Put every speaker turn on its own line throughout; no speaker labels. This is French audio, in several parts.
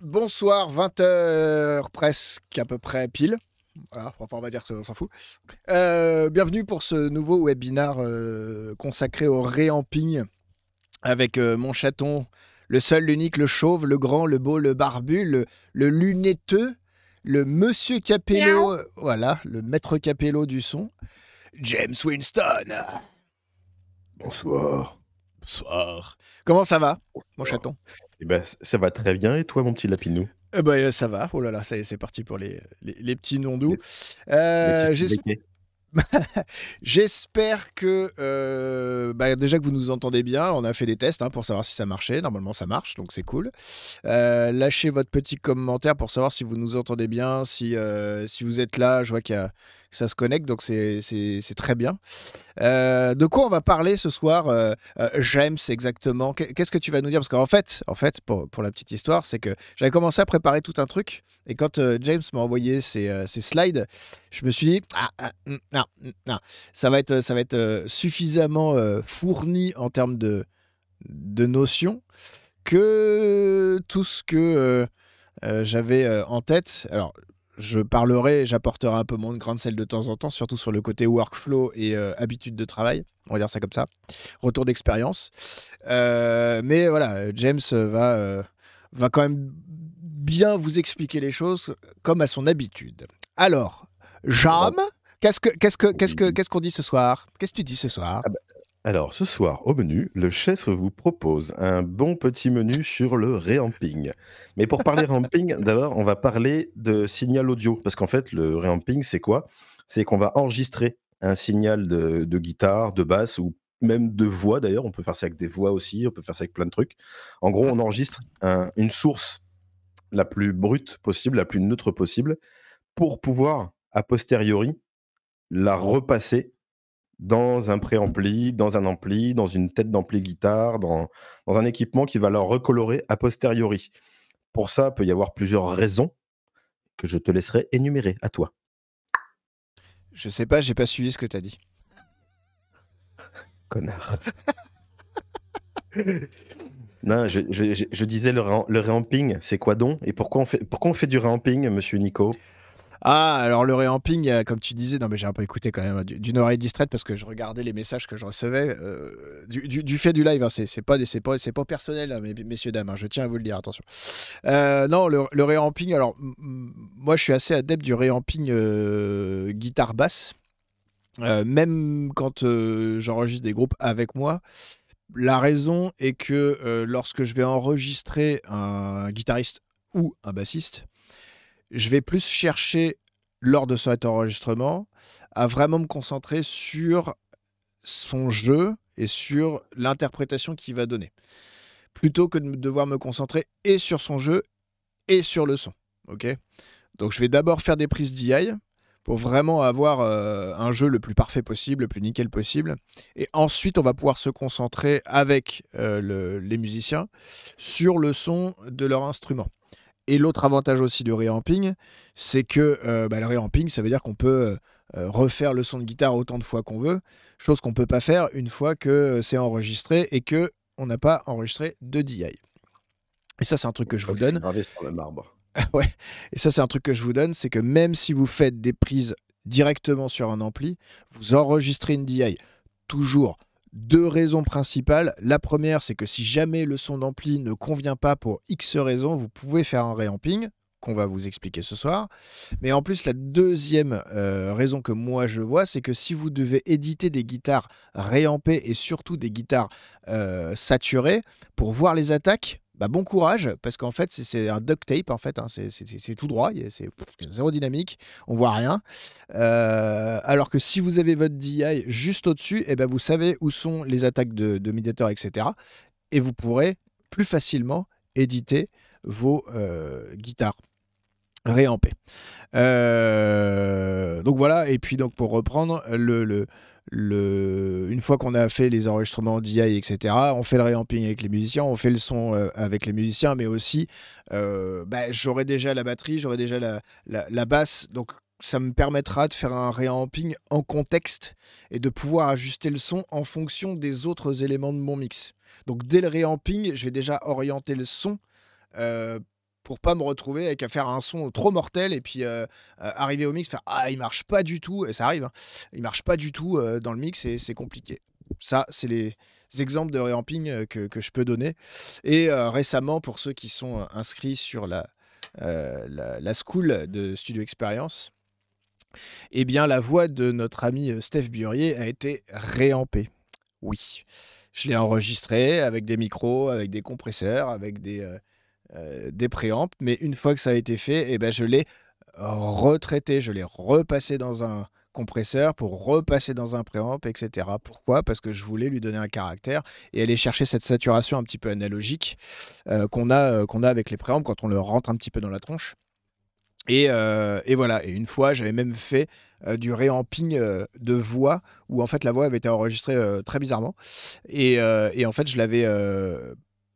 bonsoir,
20h presque à peu près pile. Voilà, on va dire qu'on s'en fout. Euh, bienvenue pour ce nouveau webinaire euh, consacré au réamping avec euh, mon chaton, le seul, l'unique, le chauve, le grand, le beau, le barbu, le lunetteux, le monsieur Capello, voilà, le maître Capello du son, James Winston. Bonsoir. Bonsoir.
Comment ça va, mon chaton eh ben, ça va très bien. Et toi, mon petit lapinou
eh ben, ça va. Oh là là, ça y est, c'est parti pour les, les, petits noms doux. Euh, j'espère que euh, bah, déjà que vous nous entendez bien. On a fait des tests hein, pour savoir si ça marchait. Normalement, ça marche, donc c'est cool. Euh, lâchez votre petit commentaire pour savoir si vous nous entendez bien, si, si vous êtes là. Je vois qu'il y a ça se connecte, donc c'est très bien. Euh, de quoi on va parler ce soir, euh, euh, James, exactement Qu'est-ce que tu vas nous dire Parce qu'en fait, en fait pour, pour la petite histoire, c'est que j'avais commencé à préparer tout un truc, et quand James m'a envoyé ses, slides, je me suis dit, ah, ah, mm, ah, mm, ah ça va être, ça va être suffisamment fourni en termes de, de notions que tout ce que... j'avais en tête. Alors, je parlerai, j'apporterai un peu mon grain de sel de temps en temps, surtout sur le côté workflow et euh, habitude de travail. On va dire ça comme ça. Retour d'expérience. Euh, mais voilà, James va, euh, va quand même bien vous expliquer les choses comme à son habitude. Alors, Jam, qu'est-ce qu'on ce
que, ce que, qu'on dit ce soir Qu'est-ce que tu dis ce soir ah bah, alors, ce soir, au menu, le chef vous propose un bon petit menu sur le réamping. Mais pour parler ramping, d'abord, on va parler de signal audio. Parce qu'en fait, le réamping, c'est quoi C'est qu'on va enregistrer un signal de, guitare, de basse ou même de voix d'ailleurs. On peut faire ça avec des voix aussi, on peut faire ça avec plein de trucs. En gros, on enregistre une source la plus brute possible, la plus neutre possible, pour pouvoir, a posteriori, la repasser dans un préampli, dans un ampli, dans une tête d'ampli guitare, dans, dans un équipement qui va leur recolorer a posteriori. Pour ça, il peut y avoir plusieurs raisons que je te laisserai énumérer à toi. Je sais pas, j'ai pas suivi ce que tu as dit. Connard. non, je, je, disais le, le ramping, c'est quoi donc Et pourquoi on, fait, pourquoi on fait du ramping, monsieur Nico ah, alors le réamping, euh, comme tu disais, non mais j'ai un peu écouté
quand même, d'une oreille distraite parce que je regardais les messages que je recevais euh, du, fait du live. Hein, c'est c'est pas, pas, pas personnel, hein, messieurs, dames, hein, je tiens à vous le dire, attention. Euh, non, le, le réamping, alors moi je suis assez adepte du réamping guitare basse, même quand j'enregistre des groupes avec moi. La raison est que lorsque je vais enregistrer un guitariste ou un bassiste, je vais plus chercher, lors de cet enregistrement, à vraiment me concentrer sur son jeu et sur l'interprétation qu'il va donner, plutôt que de devoir me concentrer et sur son jeu et sur le son. Ok Donc je vais d'abord faire des prises d'I pour vraiment avoir euh, un jeu le plus parfait possible, le plus nickel possible. Et ensuite, on va pouvoir se concentrer avec euh, les musiciens sur le son de leur instrument. Et l'autre avantage aussi du reamping, c'est que euh, bah, le reamping, ça veut dire qu'on peut euh, refaire le son de guitare autant de fois qu'on veut, chose qu'on ne peut pas faire une fois que euh, c'est enregistré et que on n'a pas enregistré de DI. Et ça, c'est un truc que je vous donne. marbre. ouais. Et ça, c'est un truc que je vous donne, c'est que même si vous faites des prises directement sur un ampli, vous enregistrez une DI toujours deux raisons principales. La première, c'est que si jamais le son d'ampli ne convient pas pour X raisons, vous pouvez faire un réamping qu'on va vous expliquer ce soir. Mais en plus, la deuxième euh, raison que moi je vois, c'est que si vous devez éditer des guitares réampées et surtout des guitares euh, saturées, pour voir les attaques, bah, bon courage, parce qu'en fait, c'est un duct tape, en fait, hein, c'est tout droit, c'est zéro dynamique, on voit rien. Euh, alors que si vous avez votre DI juste au-dessus, et eh ben vous savez où sont les attaques de, de médiateurs, etc. Et vous pourrez plus facilement éditer vos euh, guitares réampées. Euh, donc voilà, et puis donc pour reprendre, le une fois qu'on a fait les enregistrements DI, etc., on fait le réamping avec les musiciens, on fait le son euh, avec les musiciens, mais aussi, euh, bah, j'aurai déjà la batterie, j'aurai déjà la, basse, donc ça me permettra de faire un réamping en contexte et de pouvoir ajuster le son en fonction des autres éléments de mon mix. Donc dès le réamping, je vais déjà orienter le son euh, pour pas me retrouver avec à faire un son trop mortel et puis euh, euh, arriver au mix faire ah il marche pas du tout et ça arrive hein, il marche pas du tout euh, dans le mix et c'est compliqué ça c'est les exemples de réamping que, que, je peux donner et récemment pour ceux qui sont inscrits sur la, la, school de Studio Experience eh bien la voix de notre ami Steph Burier a été réampée oui je l'ai enregistrée avec des micros avec des compresseurs avec des euh, des préampes, mais une fois que ça a été fait, eh ben, je l'ai retraité, je l'ai repassé dans un compresseur pour repasser dans un préamp, etc. Pourquoi Parce que je voulais lui donner un caractère et aller chercher cette saturation un petit peu analogique euh, qu'on a, euh, a avec les préampes quand on le rentre un petit peu dans la tronche. Et, voilà, et une fois, j'avais même fait du réamping de voix, où en fait la voix avait été enregistrée très bizarrement. Et, et en fait, je l'avais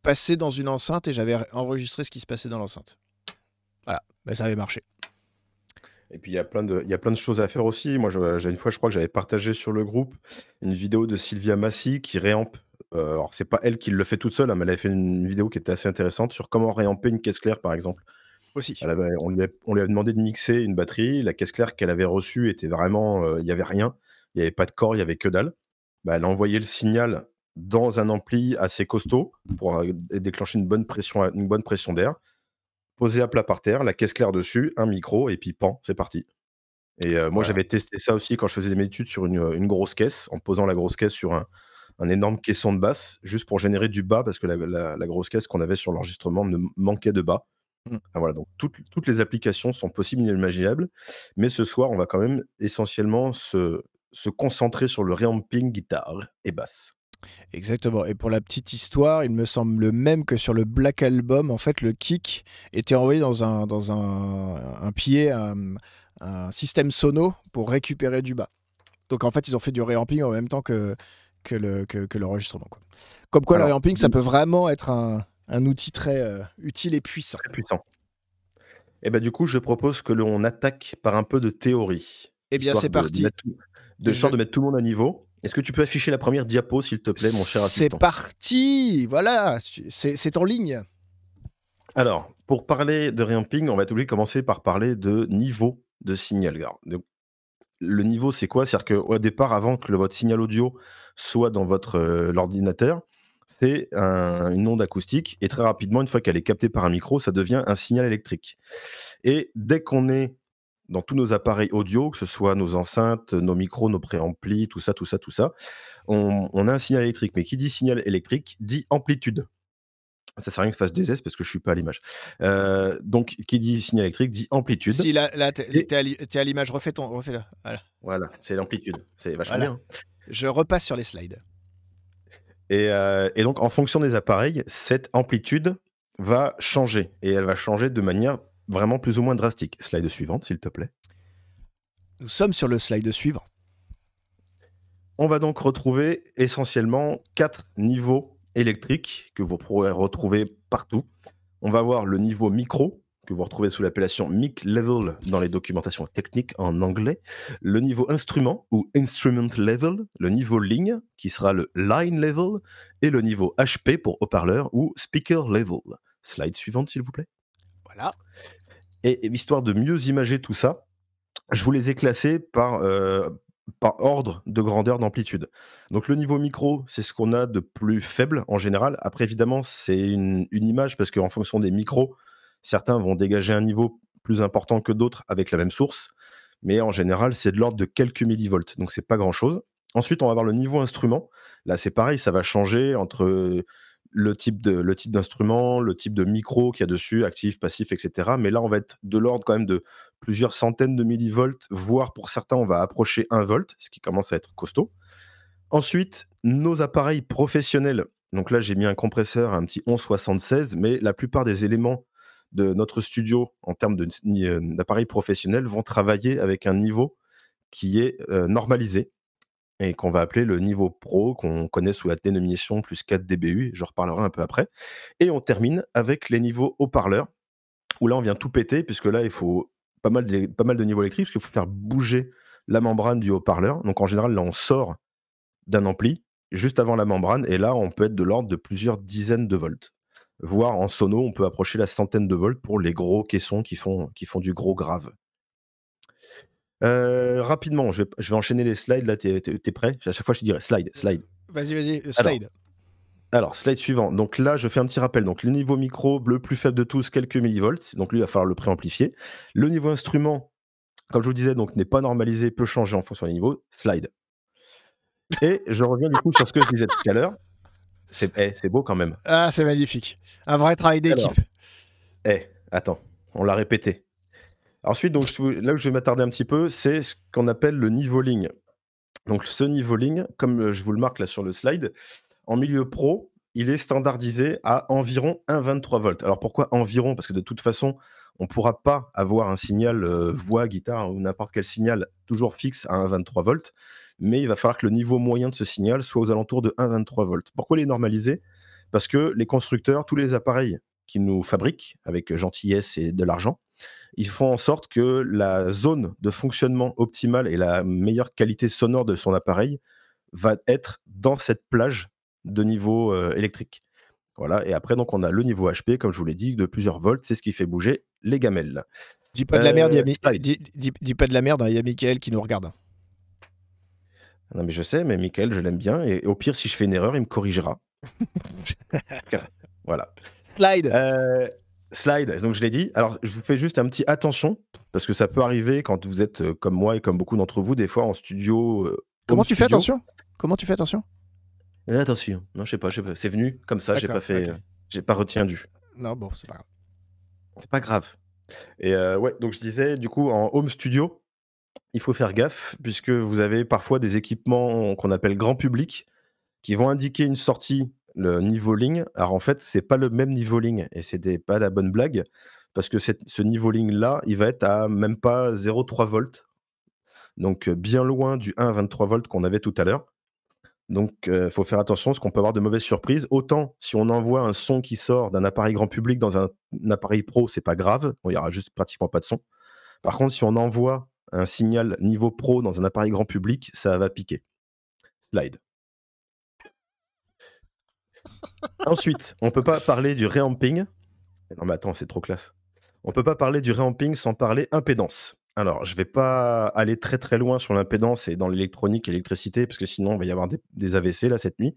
passé dans une enceinte et j'avais enregistré ce qui se passait dans l'enceinte. Voilà, ben, ça avait marché.
Et puis il y a plein de, il y a plein de choses à faire aussi. Moi, j'ai une fois, je crois que j'avais partagé sur le groupe une vidéo de Sylvia Massy qui réampe. Euh, alors c'est pas elle qui le fait toute seule, hein, mais elle avait fait une vidéo qui était assez intéressante sur comment réamper une caisse claire, par exemple. Aussi. on, lui a, on, lui avait demandé de mixer une batterie. La caisse claire qu'elle avait reçue était vraiment, euh, il n'y avait rien, il n'y avait pas de corps, il y avait que dalle. Bah, elle a envoyé le signal dans un ampli assez costaud pour euh, déclencher une bonne pression, une bonne pression d'air, posé à plat par terre, la caisse claire dessus, un micro et puis pan, c'est parti. Et euh, moi, j'avais testé ça aussi quand je faisais mes études sur une, euh, grosse caisse, en posant la grosse caisse sur un, énorme caisson de basse, juste pour générer du bas, parce que la, grosse caisse qu'on avait sur l'enregistrement ne manquait de bas. Mmh. voilà, donc toutes, les applications sont possibles et imaginables, mais ce soir, on va quand même essentiellement se, se concentrer sur le reamping guitare et basse. Exactement. Et pour la petite
histoire, il me semble le même que sur le Black Album, en fait, le kick était envoyé dans un, dans un, un pied, euh, un, système sono pour récupérer du bas. Donc en fait, ils ont fait du réamping en même temps que, que, le, que, l'enregistrement. Comme quoi, le reamping, ça peut vraiment être un, un outil très euh, utile et puissant. Très
puissant. Et eh bien du coup, je propose que l'on attaque par un peu de théorie. Eh bien, c'est parti. De, chance de mettre tout le monde à niveau. Est-ce que tu peux afficher la première diapo, s'il te plaît, mon cher assistant C'est parti Voilà, c'est en ligne. Alors, pour parler de ramping, on va tout de commencer par parler de niveau de signal. le niveau, c'est quoi C'est-à-dire qu'au départ, avant que votre signal audio soit dans votre euh, c'est une onde acoustique. Et très rapidement, une fois qu'elle est captée par un micro, ça devient un signal électrique. Et dès qu'on est dans tous nos appareils audio, que ce soit nos enceintes, nos micros, nos préamplis, tout ça, tout ça, tout ça, on, a un signal électrique. Mais qui dit signal électrique dit amplitude. Ça sert à rien que je fasse des S parce que je ne suis pas à l'image. Euh, donc, qui dit signal électrique dit amplitude. Si là,
tu es, à l'image, refais ton. Refais
Voilà, c'est l'amplitude. C'est vachement bien. Hein.
Je repasse sur les slides.
Et, euh, et donc, en fonction des appareils, cette amplitude va changer. Et elle va changer de manière vraiment plus ou moins drastique. Slide suivante, s'il te plaît. Nous sommes sur le slide suivant. On va donc retrouver essentiellement quatre niveaux électriques que vous pourrez retrouver partout. On va voir le niveau micro, que vous retrouvez sous l'appellation mic level dans les documentations techniques en anglais, le niveau instrument ou instrument level, le niveau ligne qui sera le line level et le niveau HP pour haut-parleur ou speaker level. Slide suivante s'il vous plaît. Voilà. Et, histoire de mieux imager tout ça, je vous les ai classés par, euh, par ordre de grandeur d'amplitude. Donc le niveau micro, c'est ce qu'on a de plus faible en général. Après, évidemment, c'est une, image parce qu'en fonction des micros, certains vont dégager un niveau plus important que d'autres avec la même source. Mais en général, c'est de l'ordre de quelques millivolts, donc c'est pas grand-chose. Ensuite, on va avoir le niveau instrument. Là, c'est pareil, ça va changer entre le type de le type d'instrument, le type de micro qu'il y a dessus, actif, passif, etc. Mais là, on va être de l'ordre quand même de plusieurs centaines de millivolts, voire pour certains, on va approcher 1 volt, ce qui commence à être costaud. Ensuite, nos appareils professionnels. Donc là, j'ai mis un compresseur, un petit 1176, mais la plupart des éléments de notre studio en termes euh, d'appareils professionnels vont travailler avec un niveau qui est euh, normalisé et qu'on va appeler le niveau pro, qu'on connaît sous la dénomination plus 4 DBU, je reparlerai un peu après. Et on termine avec les niveaux haut-parleurs, où là on vient tout péter, puisque là il faut pas mal de, pas mal de niveaux électriques, parce qu'il faut faire bouger la membrane du haut-parleur. Donc en général, là on sort d'un ampli juste avant la membrane, et là on peut être de l'ordre de plusieurs dizaines de volts. Voire en sono, on peut approcher la centaine de volts pour les gros caissons qui font, qui font du gros grave. Euh, rapidement, je vais, enchaîner les slides. Là, t'es es, prêt À chaque fois, je te dirais slide, slide.
Vas-y, vas-y, slide.
Alors, slide suivant. Donc là, je fais un petit rappel. Donc, le niveau micro, le plus faible de tous, quelques millivolts. Donc, lui, il va falloir le préamplifier. Le niveau instrument, comme je vous disais, donc n'est pas normalisé, peut changer en fonction des niveaux. Slide. Et je reviens du coup sur ce que je disais tout à l'heure. C'est eh, beau quand même.
Ah, c'est magnifique. Un vrai travail d'équipe.
Eh, attends, on l'a répété. Ensuite, donc, là où je vais m'attarder un petit peu, c'est ce qu'on appelle le niveau ligne. Donc ce niveau ligne, comme euh, je vous le marque là sur le slide, en milieu pro, il est standardisé à environ 1,23 volts. Alors pourquoi environ Parce que de toute façon, on ne pourra pas avoir un signal euh, voix, guitare ou n'importe quel signal toujours fixe à 1,23 volts, mais il va falloir que le niveau moyen de ce signal soit aux alentours de 1,23 volts. Pourquoi il est normalisé Parce que les constructeurs, tous les appareils qu'ils nous fabriquent avec gentillesse et de l'argent, ils font en sorte que la zone de fonctionnement optimale et la meilleure qualité sonore de son appareil va être dans cette plage de niveau euh, électrique. Voilà, et après, donc, on a le niveau HP, comme je vous l'ai dit, de plusieurs volts, c'est ce qui fait bouger les gamelles. Dis pas de la merde, euh, il dis, dis, pas de la merde,
hein, il y a Michael qui nous regarde.
Non, mais je sais, mais Michael, je l'aime bien, et au pire, si je fais une erreur, il me corrigera. voilà. Slide. Euh, Slide, donc je l'ai dit. Alors, je vous fais juste un petit attention, parce que ça peut arriver quand vous êtes euh, comme moi et comme beaucoup d'entre vous, des fois en studio. Euh, Comment tu fais attention
Comment tu fais attention
Attention, non, je sais pas, sais pas. c'est venu comme ça, j'ai pas fait, euh, j'ai pas retenu.
Non, bon, c'est pas grave.
C'est pas grave. Et ouais, donc je disais, du coup, en home studio, il faut faire gaffe, puisque vous avez parfois des équipements qu'on appelle grand public qui vont indiquer une sortie le niveau ligne. Alors en fait, c'est pas le même niveau ligne et c'était pas la bonne blague parce que ce niveau ligne là, il va être à même pas 0,3 volts. Donc euh, bien loin du 123 volts qu'on avait tout à l'heure. Donc il euh, faut faire attention parce qu'on peut avoir de mauvaises surprises. Autant si on envoie un son qui sort d'un appareil grand public dans un, appareil pro, c'est pas grave, il y aura juste pratiquement pas de son. Par contre, si on envoie un signal niveau pro dans un appareil grand public, ça va piquer. Slide. Ensuite, on peut pas parler du réamping. Non mais attends, c'est trop classe. On peut pas parler du réamping sans parler impédance. Alors, je vais pas aller très très loin sur l'impédance et dans l'électronique et l'électricité, parce que sinon, il va y avoir des, AVC là cette nuit.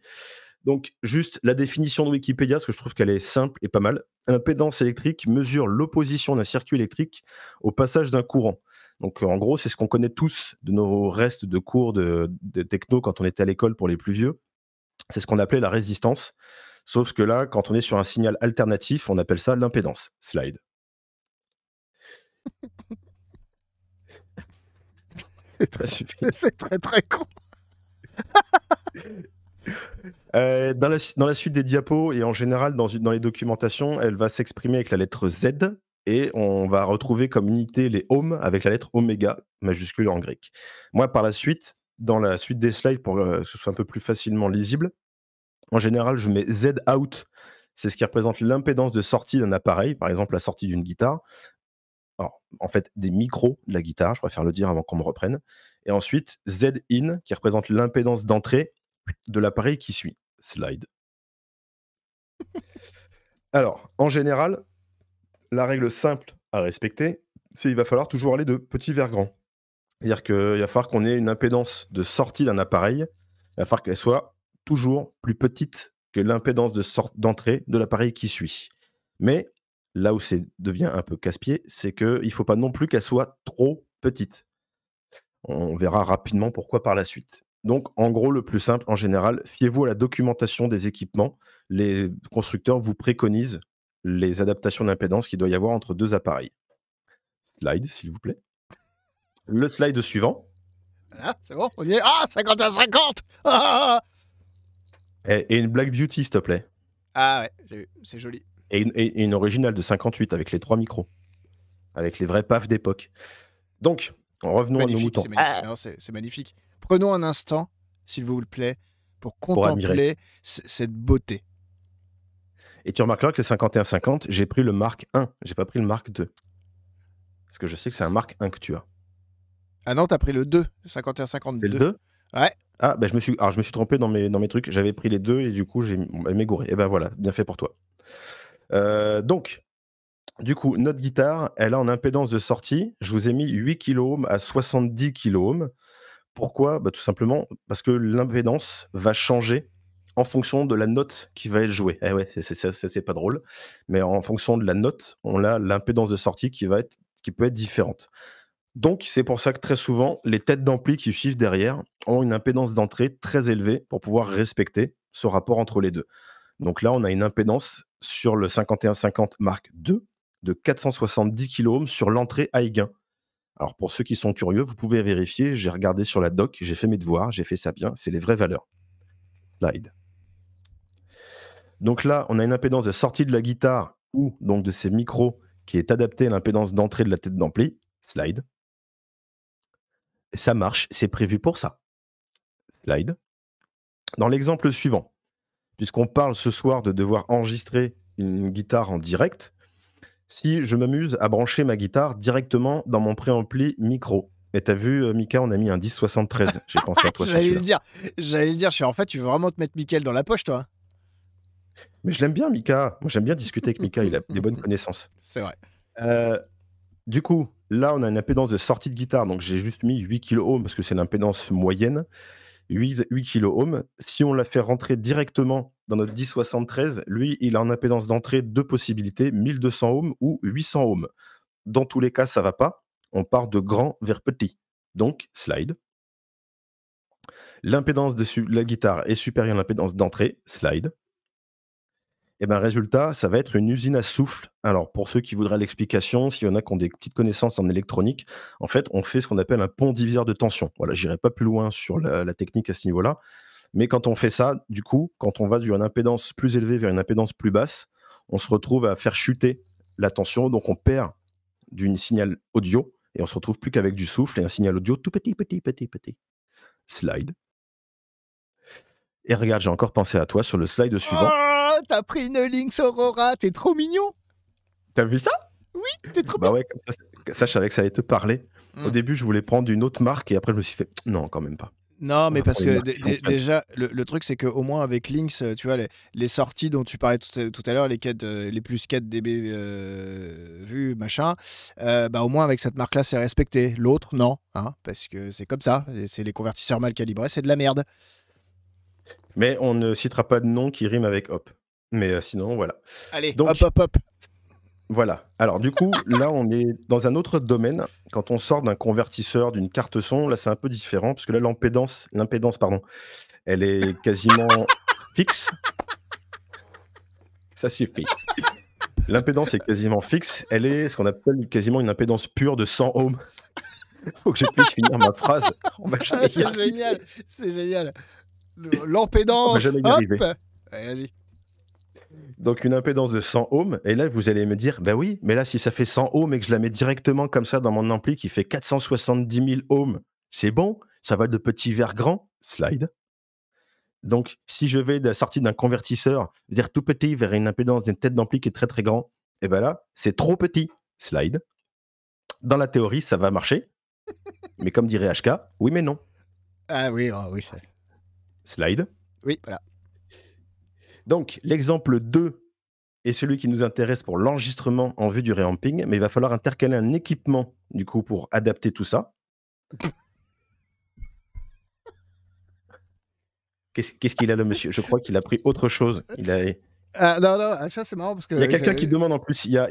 Donc, juste la définition de Wikipédia, parce que je trouve qu'elle est simple et pas mal. Impédance électrique mesure l'opposition d'un circuit électrique au passage d'un courant. Donc, en gros, c'est ce qu'on connaît tous de nos restes de cours de, de techno quand on était à l'école pour les plus vieux. C'est ce qu'on appelait la résistance. Sauf que là, quand on est sur un signal alternatif, on appelle ça l'impédance. Slide. C'est très, très con. Euh, dans, la, suite des diapos et en général dans, dans les documentations, elle va s'exprimer avec la lettre Z et on va retrouver comme unité les ohms avec la lettre oméga majuscule en grec. Moi, par la suite, dans la suite des slides pour que ce soit un peu plus facilement lisible. En général, je mets Z out, c'est ce qui représente l'impédance de sortie d'un appareil, par exemple la sortie d'une guitare. Alors, en fait, des micros de la guitare, je préfère le dire avant qu'on me reprenne. Et ensuite, Z in, qui représente l'impédance d'entrée de l'appareil qui suit. Slide. Alors, en général, la règle simple à respecter, c'est qu'il va falloir toujours aller de petit vers grand. C'est-à-dire qu'il va falloir qu'on ait une impédance de sortie d'un appareil. Il va falloir qu'elle soit toujours plus petite que l'impédance de d'entrée de l'appareil qui suit. Mais là où c'est devient un peu casse-pied, c'est qu'il ne faut pas non plus qu'elle soit trop petite. On verra rapidement pourquoi par la suite. Donc, en gros, le plus simple, en général, fiez-vous à la documentation des équipements. Les constructeurs vous préconisent les adaptations d'impédance qu'il doit y avoir entre deux appareils. Slide, s'il vous plaît le slide suivant.
Ah, c'est bon, Ah, 50 50 ah, ah,
ah, et, une Black Beauty, s'il te plaît.
Ah ouais, c'est joli.
Et une, originale de 58 avec les trois micros. Avec les vrais pafs d'époque. Donc, revenons à nos moutons. C'est
magnifique. magnifique. Prenons un instant,
s'il vous plaît, pour contempler cette beauté. Et tu remarqueras que les 51-50, j'ai pris le marque 1, j'ai pas pris le marque 2. Parce que je sais que c'est un marque 1 que tu as.
Ah non, t'as pris le 2, 51-52.
C'est le 2 Ouais. Ah, ben je me suis, je me suis trompé dans mes, dans mes trucs. J'avais pris les deux et du coup, j'ai m'égouré. Et eh ben voilà, bien fait pour toi. Euh, donc, du coup, notre guitare, elle a en impédance de sortie, je vous ai mis 8 kilo à 70 kilo Pourquoi bah, Tout simplement parce que l'impédance va changer en fonction de la note qui va être jouée. Eh ouais, c'est pas drôle, mais en fonction de la note, on a l'impédance de sortie qui, va être, qui peut être différente. Donc, c'est pour ça que très souvent, les têtes d'ampli qui suivent derrière ont une impédance d'entrée très élevée pour pouvoir respecter ce rapport entre les deux. Donc là, on a une impédance sur le 5150 Mark II de 470 kOhm sur l'entrée high gain. Alors, pour ceux qui sont curieux, vous pouvez vérifier. J'ai regardé sur la doc, j'ai fait mes devoirs, j'ai fait ça bien. C'est les vraies valeurs. Slide. Donc là, on a une impédance de sortie de la guitare ou donc de ces micros qui est adaptée à l'impédance d'entrée de la tête d'ampli. Slide. Ça marche, c'est prévu pour ça. Slide. Dans l'exemple suivant, puisqu'on parle ce soir de devoir enregistrer une guitare en direct, si je m'amuse à brancher ma guitare directement dans mon préampli micro. Et t'as vu, euh, Mika, on a mis un 1073. J'ai pensé à toi. J'allais le dire.
J'allais le dire. Je suis en fait, tu veux vraiment te mettre Mickaël dans la poche, toi
Mais je l'aime bien, Mika. Moi, j'aime bien discuter avec Mika. Il a des bonnes connaissances. C'est vrai. Euh, du coup, Là, on a une impédance de sortie de guitare, donc j'ai juste mis 8 kOhm parce que c'est l'impédance moyenne. 8, 8 Si on la fait rentrer directement dans notre 1073, lui, il a en impédance d'entrée deux possibilités, 1200 ohms ou 800 ohms. Dans tous les cas, ça va pas. On part de grand vers petit. Donc, slide. L'impédance de la guitare est supérieure à l'impédance d'entrée, slide. Et eh bien, résultat, ça va être une usine à souffle. Alors, pour ceux qui voudraient l'explication, s'il y en a qui ont des petites connaissances en électronique, en fait, on fait ce qu'on appelle un pont diviseur de tension. Voilà, j'irai pas plus loin sur la, la technique à ce niveau-là. Mais quand on fait ça, du coup, quand on va d'une impédance plus élevée vers une impédance plus basse, on se retrouve à faire chuter la tension. Donc, on perd d'une signal audio et on se retrouve plus qu'avec du souffle et un signal audio tout petit, petit, petit, petit. Slide. Et regarde, j'ai encore pensé à toi sur le slide suivant. Oh,
t'as pris une Lynx Aurora, t'es trop mignon.
T'as vu ça Oui, t'es trop bah ouais, comme ça, que ça allait te parler. Au hmm. début, je voulais prendre une autre marque et après, je me suis fait non, quand même pas. Non, mais parce que déjà,
le, truc, c'est qu'au moins avec Lynx, euh, tu vois, les, sorties dont tu parlais tout, à l'heure, les, quêtes, euh, les plus 4 DB euh, vues, machin, bah, au moins avec cette marque-là, c'est respecté. L'autre, non, hein, parce que c'est comme ça. C'est les convertisseurs mal calibrés,
c'est de la merde. Mais on ne citera pas de nom qui rime avec hop. Mais euh, sinon, voilà. Allez, hop, hop, hop. Voilà. Alors du coup, là, on est dans un autre domaine. Quand on sort d'un convertisseur, d'une carte son, là, c'est un peu différent parce que là, l'impédance, l'impédance, pardon, elle est quasiment fixe. Ça suffit. L'impédance est quasiment fixe. Elle est ce qu'on appelle quasiment une impédance pure de 100 ohms. Faut que je puisse finir ma phrase. Ah, c'est génial,
c'est génial l'impédance. Hop Vas-y.
Donc une impédance de 100 ohms, et là vous allez me dire, ben oui, mais là si ça fait 100 ohms et que je la mets directement comme ça dans mon ampli qui fait 470 000 ohms, c'est bon, ça va de petit vers grand, slide. Donc si je vais de la sortie d'un convertisseur, dire tout petit vers une impédance d'une tête d'ampli qui est très très grand, et eh ben là c'est trop petit, slide. Dans la théorie ça va marcher, mais comme dirait HK, oui mais non. Ah oui, ah oui, ça, Slide. Oui, voilà. Donc, l'exemple 2 est celui qui nous intéresse pour l'enregistrement en vue du réamping, mais il va falloir intercaler un équipement, du coup, pour adapter tout ça. Qu'est-ce qu'il a, le monsieur Je crois qu'il a pris autre chose. Il a... Euh,
ah, non, non, ah, ça c'est marrant parce que. Il y a quelqu'un qui demande
en plus. Il y a,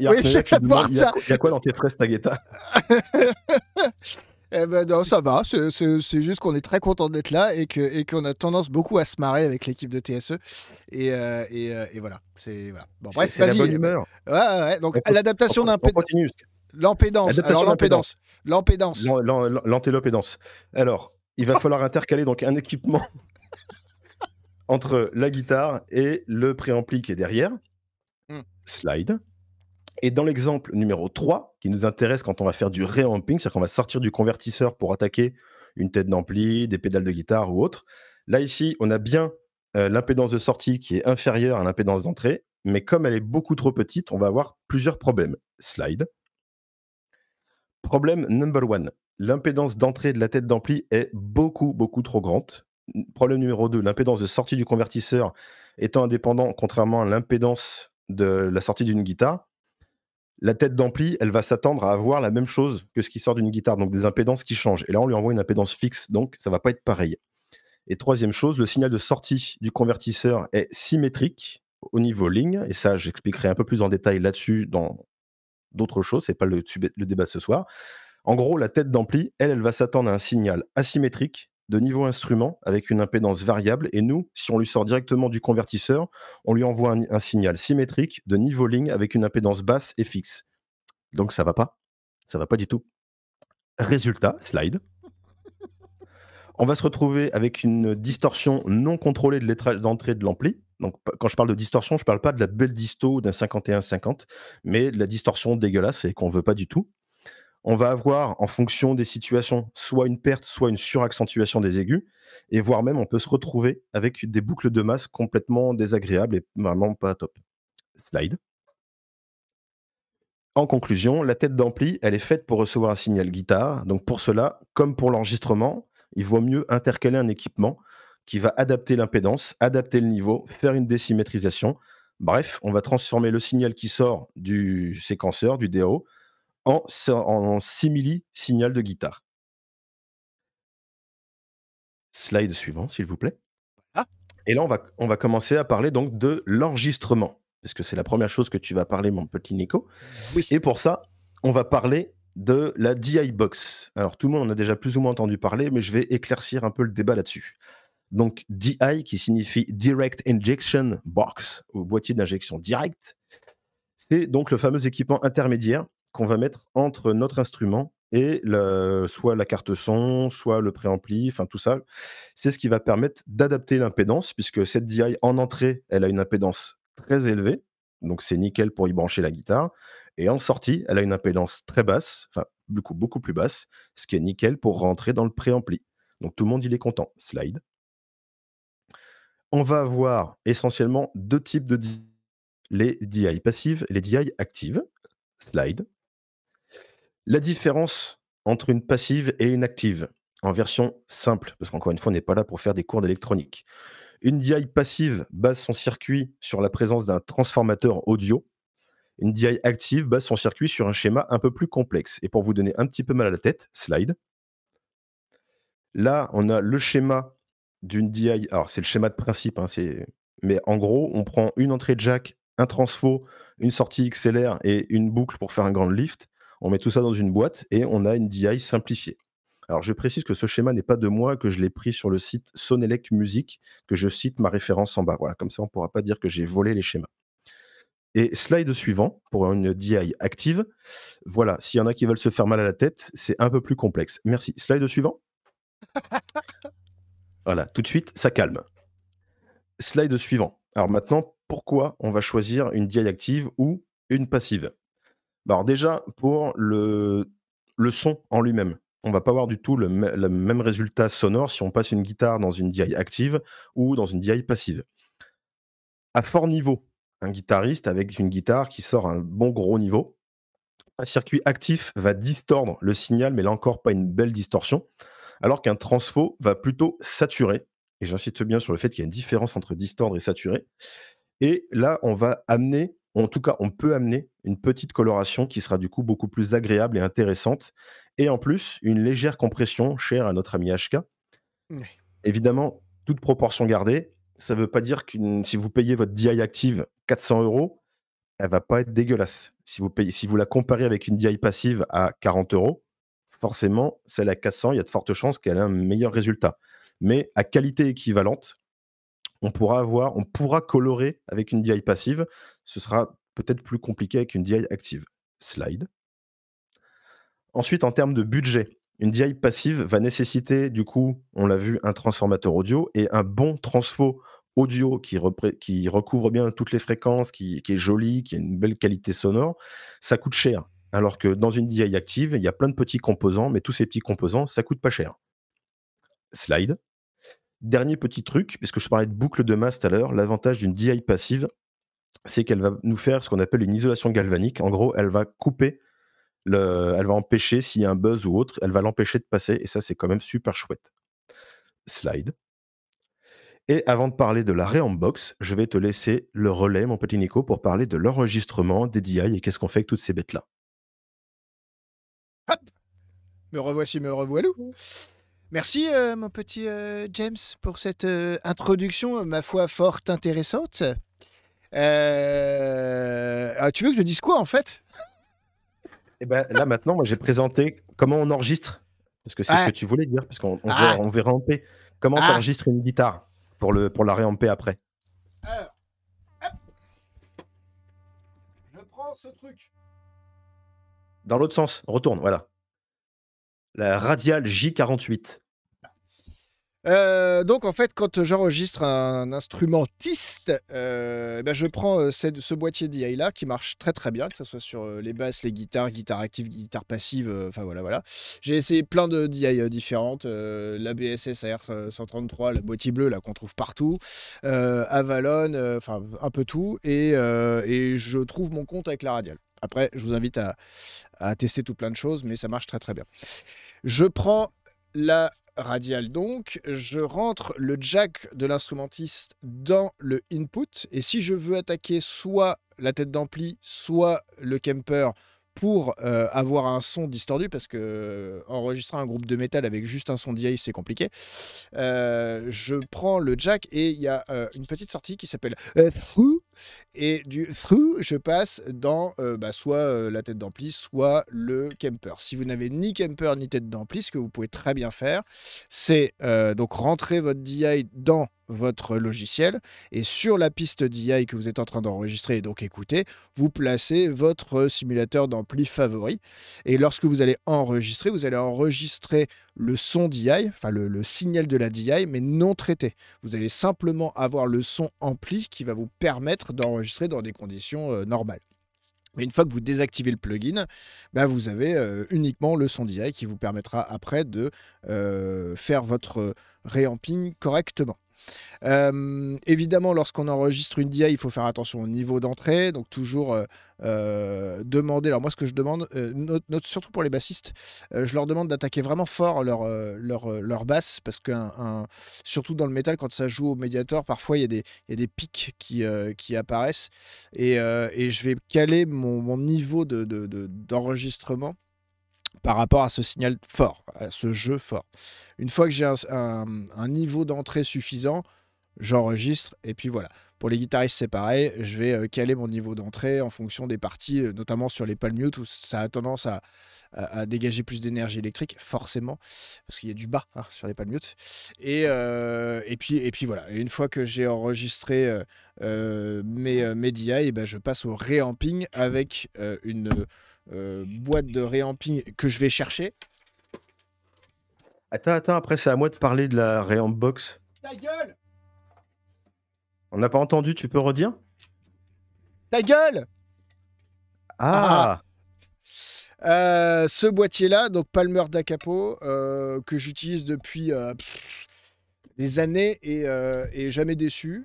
quoi dans tes fraises, Tagueta
Eh ben, non, ça va. C'est juste qu'on est très content d'être là et qu'on et qu'on a tendance beaucoup à se marrer avec l'équipe de TSE. Et, euh, euh, et, voilà. C'est voilà. bon, bref, la bonne humeur.
Ouais, donc l'adaptation d'un continue.
L'empédance. L'empédance.
L'antélopédance. Alors, il va falloir intercaler donc un équipement entre la guitare et le préampli qui est derrière. Hmm. Slide. Et dans l'exemple numéro 3, qui nous intéresse quand on va faire du reamping, c'est-à-dire qu'on va sortir du convertisseur pour attaquer une tête d'ampli, des pédales de guitare ou autre, là ici, on a bien euh, l'impédance de sortie qui est inférieure à l'impédance d'entrée, mais comme elle est beaucoup trop petite, on va avoir plusieurs problèmes. Slide. Problème number one. L'impédance d'entrée de la tête d'ampli est beaucoup, beaucoup trop grande. Problème numéro 2, l'impédance de sortie du convertisseur étant indépendant, contrairement à l'impédance de la sortie d'une guitare, la tête d'ampli, elle va s'attendre à avoir la même chose que ce qui sort d'une guitare, donc des impédances qui changent. Et là, on lui envoie une impédance fixe, donc ça va pas être pareil. Et troisième chose, le signal de sortie du convertisseur est symétrique au niveau ligne, et ça, j'expliquerai un peu plus en détail là-dessus dans d'autres choses, c'est pas le, le débat ce soir. En gros, la tête d'ampli, elle, elle va s'attendre à un signal asymétrique de niveau instrument avec une impédance variable et nous, si on lui sort directement du convertisseur, on lui envoie un, signal symétrique de niveau ligne avec une impédance basse et fixe. Donc ça va pas. Ça va pas du tout. Résultat, slide. On va se retrouver avec une distorsion non contrôlée de l'entrée d'entrée de l'ampli. Donc, quand je parle de distorsion, je ne parle pas de la belle disto d'un 51-50, mais de la distorsion dégueulasse et qu'on ne veut pas du tout on va avoir, en fonction des situations, soit une perte, soit une suraccentuation des aigus, et voire même on peut se retrouver avec des boucles de masse complètement désagréables et vraiment pas top. Slide. En conclusion, la tête d'ampli, elle est faite pour recevoir un signal guitare, donc pour cela, comme pour l'enregistrement, il vaut mieux intercaler un équipement qui va adapter l'impédance, adapter le niveau, faire une désymétrisation. Bref, on va transformer le signal qui sort du séquenceur, du DAO, en, simili signal de guitare. Slide suivant, s'il vous plaît. Ah. Et là, on va, on va commencer à parler donc de l'enregistrement, parce que c'est la première chose que tu vas parler, mon petit Nico. Oui. Et pour ça, on va parler de la DI Box. Alors, tout le monde en a déjà plus ou moins entendu parler, mais je vais éclaircir un peu le débat là-dessus. Donc, DI, qui signifie Direct Injection Box, ou boîtier d'injection directe, c'est donc le fameux équipement intermédiaire qu'on va mettre entre notre instrument et le, soit la carte son, soit le préampli, enfin tout ça. C'est ce qui va permettre d'adapter l'impédance, puisque cette DI en entrée, elle a une impédance très élevée, donc c'est nickel pour y brancher la guitare. Et en sortie, elle a une impédance très basse, enfin beaucoup, beaucoup plus basse, ce qui est nickel pour rentrer dans le préampli. Donc tout le monde, il est content. Slide. On va avoir essentiellement deux types de DI. Les DI passives et les DI actives. Slide. La différence entre une passive et une active, en version simple, parce qu'encore une fois, on n'est pas là pour faire des cours d'électronique. Une DI passive base son circuit sur la présence d'un transformateur audio. Une DI active base son circuit sur un schéma un peu plus complexe. Et pour vous donner un petit peu mal à la tête, slide. Là, on a le schéma d'une DI. Alors, c'est le schéma de principe, hein, mais en gros, on prend une entrée jack, un transfo, une sortie XLR et une boucle pour faire un grand lift. On met tout ça dans une boîte et on a une DI simplifiée. Alors, je précise que ce schéma n'est pas de moi, que je l'ai pris sur le site Sonelec Musique, que je cite ma référence en bas. Voilà, comme ça, on ne pourra pas dire que j'ai volé les schémas. Et slide suivant, pour une DI active, voilà, s'il y en a qui veulent se faire mal à la tête, c'est un peu plus complexe. Merci. Slide suivant. voilà, tout de suite, ça calme. Slide suivant. Alors maintenant, pourquoi on va choisir une DI active ou une passive bah, déjà, pour le, le son en lui-même, on va pas avoir du tout le, même résultat sonore si on passe une guitare dans une DI active ou dans une DI passive. À fort niveau, un guitariste avec une guitare qui sort un bon gros niveau, un circuit actif va distordre le signal, mais là encore pas une belle distorsion, alors qu'un transfo va plutôt saturer. Et j'insiste bien sur le fait qu'il y a une différence entre distordre et saturer. Et là, on va amener, en tout cas, on peut amener une petite coloration qui sera du coup beaucoup plus agréable et intéressante. Et en plus, une légère compression chère à notre ami HK. Évidemment, toute proportion gardée, ça veut pas dire que si vous payez votre DI active 400 euros, elle va pas être dégueulasse. Si vous, payez, si vous la comparez avec une DI passive à 40 euros, forcément, celle à 400, il y a de fortes chances qu'elle ait un meilleur résultat. Mais à qualité équivalente, on pourra avoir, on pourra colorer avec une DI passive. Ce sera peut-être plus compliqué qu'une DI active. Slide. Ensuite, en termes de budget, une DI passive va nécessiter, du coup, on l'a vu, un transformateur audio et un bon transfo audio qui, recouvre bien toutes les fréquences, qui, est joli, qui a une belle qualité sonore. Ça coûte cher. Alors que dans une DI active, il y a plein de petits composants, mais tous ces petits composants, ça coûte pas cher. Slide. Dernier petit truc, puisque je parlais de boucle de masse tout à l'heure, l'avantage d'une DI passive, c'est qu'elle va nous faire ce qu'on appelle une isolation galvanique. En gros, elle va couper, le, elle va empêcher s'il y a un buzz ou autre, elle va l'empêcher de passer, et ça c'est quand même super chouette. Slide. Et avant de parler de la box, je vais te laisser le relais, mon petit Nico, pour parler de l'enregistrement, des DI et qu'est-ce qu'on fait avec toutes ces bêtes-là.
Hop Me revoici, me revoilà. Merci, euh, mon petit euh, James, pour cette euh, introduction, ma foi, fort intéressante.
Euh, ah, tu veux que je dise quoi en fait Eh ben là maintenant, j'ai présenté comment on enregistre, parce que c'est ce ah. que tu voulais dire, parce qu'on on ah. verra, on Comment on ah. tu une guitare pour, le, pour la réamper après Alors,
Je prends ce truc.
Dans l'autre sens, retourne, voilà. La Radial J48.
Euh, donc en fait, quand j'enregistre un instrumentiste, euh, eh ben je prends euh, ce boîtier DI là qui marche très très bien, que ce soit sur les basses, les guitares, guitare active, guitare passive, enfin voilà voilà. J'ai essayé plein de DI différentes, la BSS AR 133, la boîtier bleue là qu'on trouve partout, Avalon, enfin un peu tout, et, et, je trouve mon compte avec la radiale. Après, je vous invite à, à tester tout plein de choses, mais ça marche très très bien. Je prends la radial donc, je rentre le jack de l'instrumentiste dans le input, et si je veux attaquer soit la tête d'ampli, soit le camper pour euh, avoir un son distordu, parce que euh, un groupe de métal avec juste un son DI, c'est compliqué, euh, je prends le jack et il y a une petite sortie qui s'appelle Through et du through, je passe dans euh, bah, soit euh, la tête d'ampli, soit le camper. Si vous n'avez ni camper ni tête d'ampli, ce que vous pouvez très bien faire, c'est euh, donc rentrer votre DI dans votre logiciel et sur la piste DI que vous êtes en train d'enregistrer et donc écouter, vous placez votre simulateur d'ampli favori. Et lorsque vous allez enregistrer, vous allez enregistrer le son DI, enfin le, signal de la DI, mais non traité. Vous allez simplement avoir le son ampli qui va vous permettre d'enregistrer dans des conditions euh, normales. Mais une fois que vous désactivez le plugin, bah, vous avez euh, uniquement le son DI qui vous permettra après de euh, faire votre réamping correctement. Euh, évidemment, lorsqu'on enregistre une DI, il faut faire attention au niveau d'entrée, donc toujours euh, euh, demander. Alors moi, ce que je demande, surtout pour les bassistes, je leur demande d'attaquer vraiment fort leur, leur, leur basse, parce que surtout dans le métal, quand ça joue au médiator, parfois il y a des, des pics qui, qui apparaissent, et, et, je vais caler mon, niveau d'enregistrement par rapport à ce signal fort, à ce jeu fort. Une fois que j'ai un, niveau d'entrée suffisant, j'enregistre et puis voilà. Pour les guitaristes, c'est pareil. Je vais euh, caler mon niveau d'entrée en fonction des parties, euh, notamment sur les palmutes où ça a tendance à, dégager plus d'énergie électrique, forcément, parce qu'il y a du bas hein, sur les palmutes. Et, euh, et, puis, voilà. une fois que j'ai enregistré mes, DI, et eh ben je passe au réamping avec une euh, boîte de réamping que je vais
chercher. Attends, attends, après c'est à moi de parler de la réamp box. Ta gueule On n'a pas entendu, tu peux redire
Ta gueule Ah, ah, ah. Euh, Ce boîtier-là, donc Palmer d'Acapo, euh, que j'utilise depuis les des années et, et jamais déçu.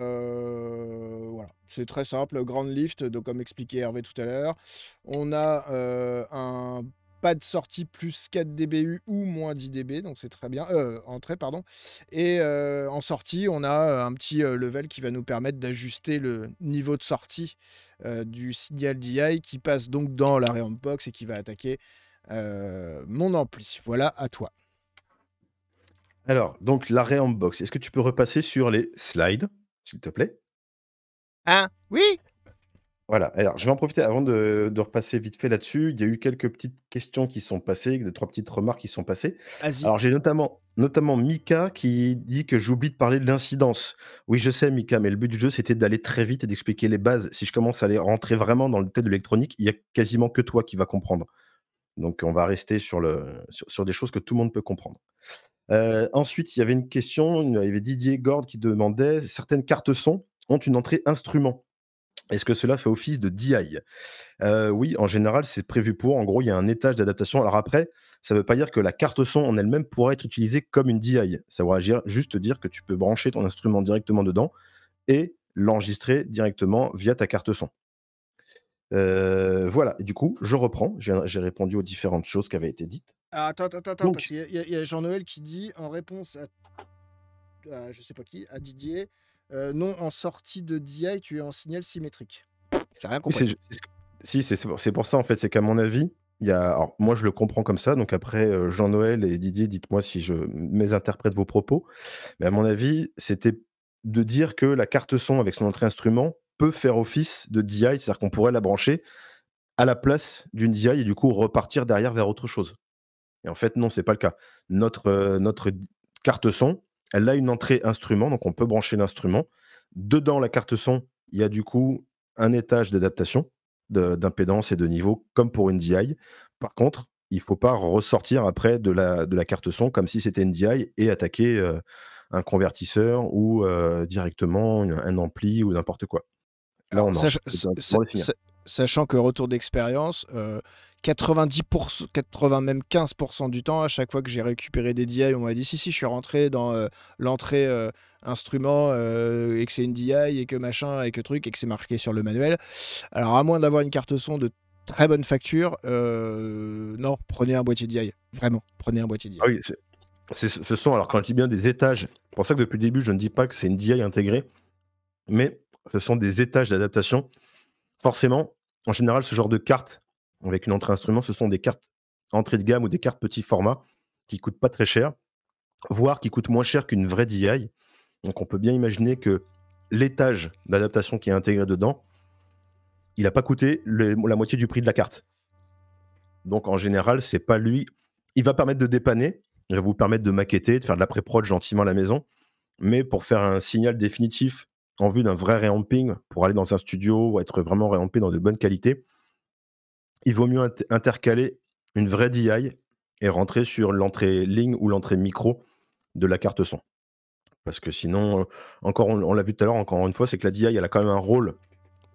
Euh, voilà, c'est très simple, Grand Lift, comme expliqué Hervé tout à l'heure. On a euh, un pas de sortie plus 4 dBU ou moins 10 dB, donc c'est très bien, euh, entrée pardon. Et en sortie, on a un petit level qui va nous permettre d'ajuster le niveau de sortie du signal DI qui passe donc dans la en Box et qui va attaquer mon ampli. Voilà, à toi.
Alors, donc la Box, est-ce que tu peux repasser sur les slides s'il te plaît. Ah, oui Voilà, alors je vais en profiter avant de, repasser vite fait là-dessus. Il y a eu quelques petites questions qui sont passées, des trois petites remarques qui sont passées. Alors j'ai notamment, notamment Mika qui dit que j'oublie de parler de l'incidence. Oui, je sais, Mika, mais le but du jeu, c'était d'aller très vite et d'expliquer les bases. Si je commence à aller rentrer vraiment dans le tête de l'électronique, il y a quasiment que toi qui vas comprendre. Donc on va rester sur, le, sur des choses que tout le monde peut comprendre ensuite, il y avait une question, il y avait Didier Gord qui demandait certaines cartes son ont une entrée instrument. Est-ce que cela fait office de DI Oui, en général, c'est prévu pour. En gros, il y a un étage d'adaptation. Alors après, ça ne veut pas dire que la carte son en elle-même pourra être utilisée comme une DI. Ça va juste dire que tu peux brancher ton instrument directement dedans et l'enregistrer directement via ta carte son. voilà, du coup, je reprends. J'ai répondu aux différentes choses qui avaient été dites.
Ah, attends, attends, y, a, Jean-Noël qui dit en réponse à, je sais pas qui, à Didier, euh, non, en sortie de DI, tu es en signal symétrique.
J'ai rien compris. si, c'est, pour ça en fait, c'est qu'à mon avis, il y a, alors, moi, je le comprends comme ça. Donc après, euh, Jean-Noël et Didier, dites-moi si je mésinterprète vos propos. Mais à mon avis, c'était de dire que la carte son avec son entrée instrument peut faire office de DI, c'est-à-dire qu'on pourrait la brancher à la place d'une DI et du coup repartir derrière vers autre chose. Et en fait, non, ce n'est pas le cas. Notre, euh, carte son, elle a une entrée instrument, donc on peut brancher l'instrument. Dedans la carte son, il y a du coup un étage d'adaptation d'impédance et de niveau, comme pour une DI. Par contre, il ne faut pas ressortir après de la, carte son comme si c'était une DI et attaquer euh, un convertisseur ou euh, directement un ampli ou n'importe quoi. Là, on en
Sachant que retour d'expérience, 90%, 80 même 15% du temps, à chaque fois que j'ai récupéré des DI, on m'a dit si, si, je suis rentré dans euh, l'entrée euh, instrument euh, et que c'est une DI et que machin et que truc et que c'est marqué sur le manuel. Alors, à moins d'avoir une carte son de très bonne facture, non, prenez
un boîtier DI. Vraiment, prenez un boîtier DI. Ah ce sont, alors quand je dis bien des étages, c'est pour ça que depuis le début, je ne dis pas que c'est une DI intégrée, mais ce sont des étages d'adaptation. Forcément, en général, ce genre de carte avec une entrée instrument, ce sont des cartes entrée de gamme ou des cartes petit format qui coûtent pas très cher, voire qui coûtent moins cher qu'une vraie DI. Donc on peut bien imaginer que l'étage d'adaptation qui est intégré dedans, il n'a pas coûté la moitié du prix de la carte. Donc en général, c'est pas lui. Il va permettre de dépanner, il va vous permettre de maqueter, de faire de la pré-prod gentiment à la maison, mais pour faire un signal définitif en vue d'un vrai réamping, pour aller dans un studio, être vraiment réampé dans de bonnes qualités, il vaut mieux intercaler une vraie DI et rentrer sur l'entrée ligne ou l'entrée micro de la carte son. Parce que sinon, euh, encore, on, l'a vu tout à l'heure, encore une fois, c'est que la DI, elle a quand même un rôle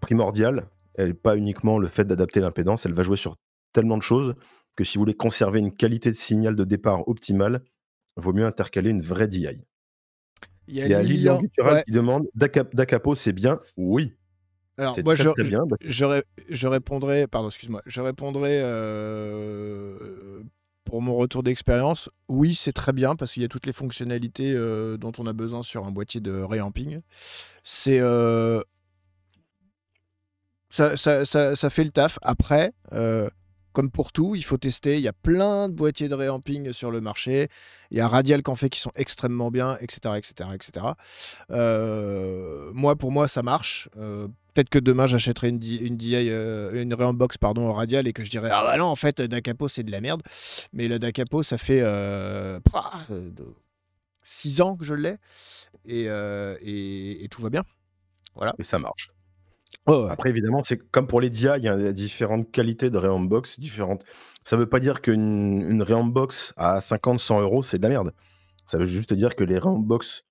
primordial. Elle n'est pas uniquement le fait d'adapter l'impédance, elle va jouer sur tellement de choses que si vous voulez conserver une qualité de signal de départ optimale, vaut mieux intercaler une vraie DI.
Il y a, Lilian, qui
demande Dacapo, c'est bien Oui. Alors, moi, je,
je, répondrai, pardon, excuse-moi, je répondrai euh, pour mon retour d'expérience, oui, c'est très bien parce qu'il y a toutes les fonctionnalités euh, dont on a besoin sur un boîtier de réamping. C'est. Euh, ça, ça, ça, fait le taf. Après, comme pour tout, il faut tester. Il y a plein de boîtiers de réamping sur le marché. Il y a Radial qu'en fait qui sont extrêmement bien, etc. etc., etc. moi, pour moi, ça marche Peut-être que demain j'achèterai une, une DI, euh, une Reambox pardon radial et que je dirais ah bah non en fait Dacapo c'est de la merde. Mais la Dacapo ça fait 6 euh, euh, ans que je l'ai euh, et, et, tout va bien. Voilà. Et ça marche.
Oh, Après évidemment c'est comme pour les DI il y a différentes qualités de Reambox différentes. Ça veut pas dire qu'une une Reambox à 50-100 euros c'est de la merde. Ça veut juste dire que les Reambox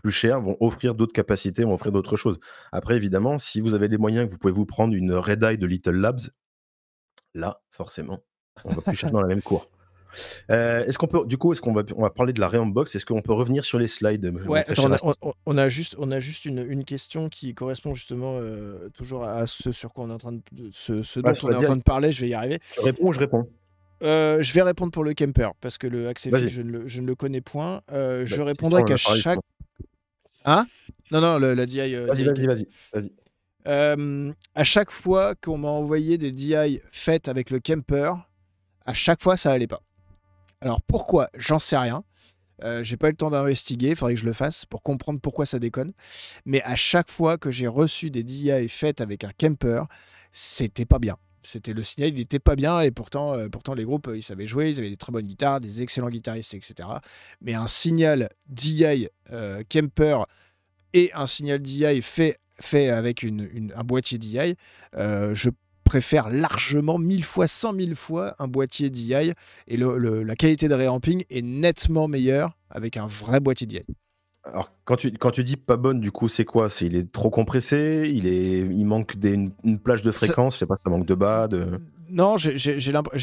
plus cher, vont offrir d'autres capacités, vont offrir d'autres choses. Après, évidemment, si vous avez les moyens, vous pouvez vous prendre une Red Eye de Little Labs. Là, forcément, on va plus chercher dans la même cour. Euh, est-ce qu'on peut, du coup, est-ce qu'on va, on va parler de la Reambox Est-ce qu'on peut revenir sur les slides euh, ouais, on, a,
on, a, juste, on a juste une, une question qui correspond justement euh, toujours à ce sur quoi on est en train de, ce, bah, dont on est en train de parler. Je vais y arriver. Tu réponds, je réponds. je vais répondre pour le camper parce que le accès je ne le, je ne le connais point. je bah, répondrai qu'à chaque hein. Hein Non, non, le, DI. Euh, vas-y, vas-y, vas-y. Euh, à chaque fois qu'on m'a envoyé des DI faites avec le camper, à chaque fois ça allait pas. Alors pourquoi J'en sais rien. Euh, j'ai pas eu le temps d'investiguer, il faudrait que je le fasse pour comprendre pourquoi ça déconne. Mais à chaque fois que j'ai reçu des DI faites avec un camper, c'était pas bien. C'était le signal, il n'était pas bien et pourtant, euh, pourtant les groupes, euh, ils savaient jouer, ils avaient des très bonnes guitares, des excellents guitaristes, etc. Mais un signal DI euh, Kemper et un signal DI fait, fait avec un boîtier DI, je préfère largement mille fois, cent mille fois un boîtier DI et la qualité de réamping est nettement meilleure avec un
vrai boîtier DI. Alors, quand tu, quand tu dis pas bonne, du coup, c'est quoi C'est il est trop compressé, il, est, il manque des, une, plage de fréquence, Je je sais pas, ça manque de bas,
Non, j'ai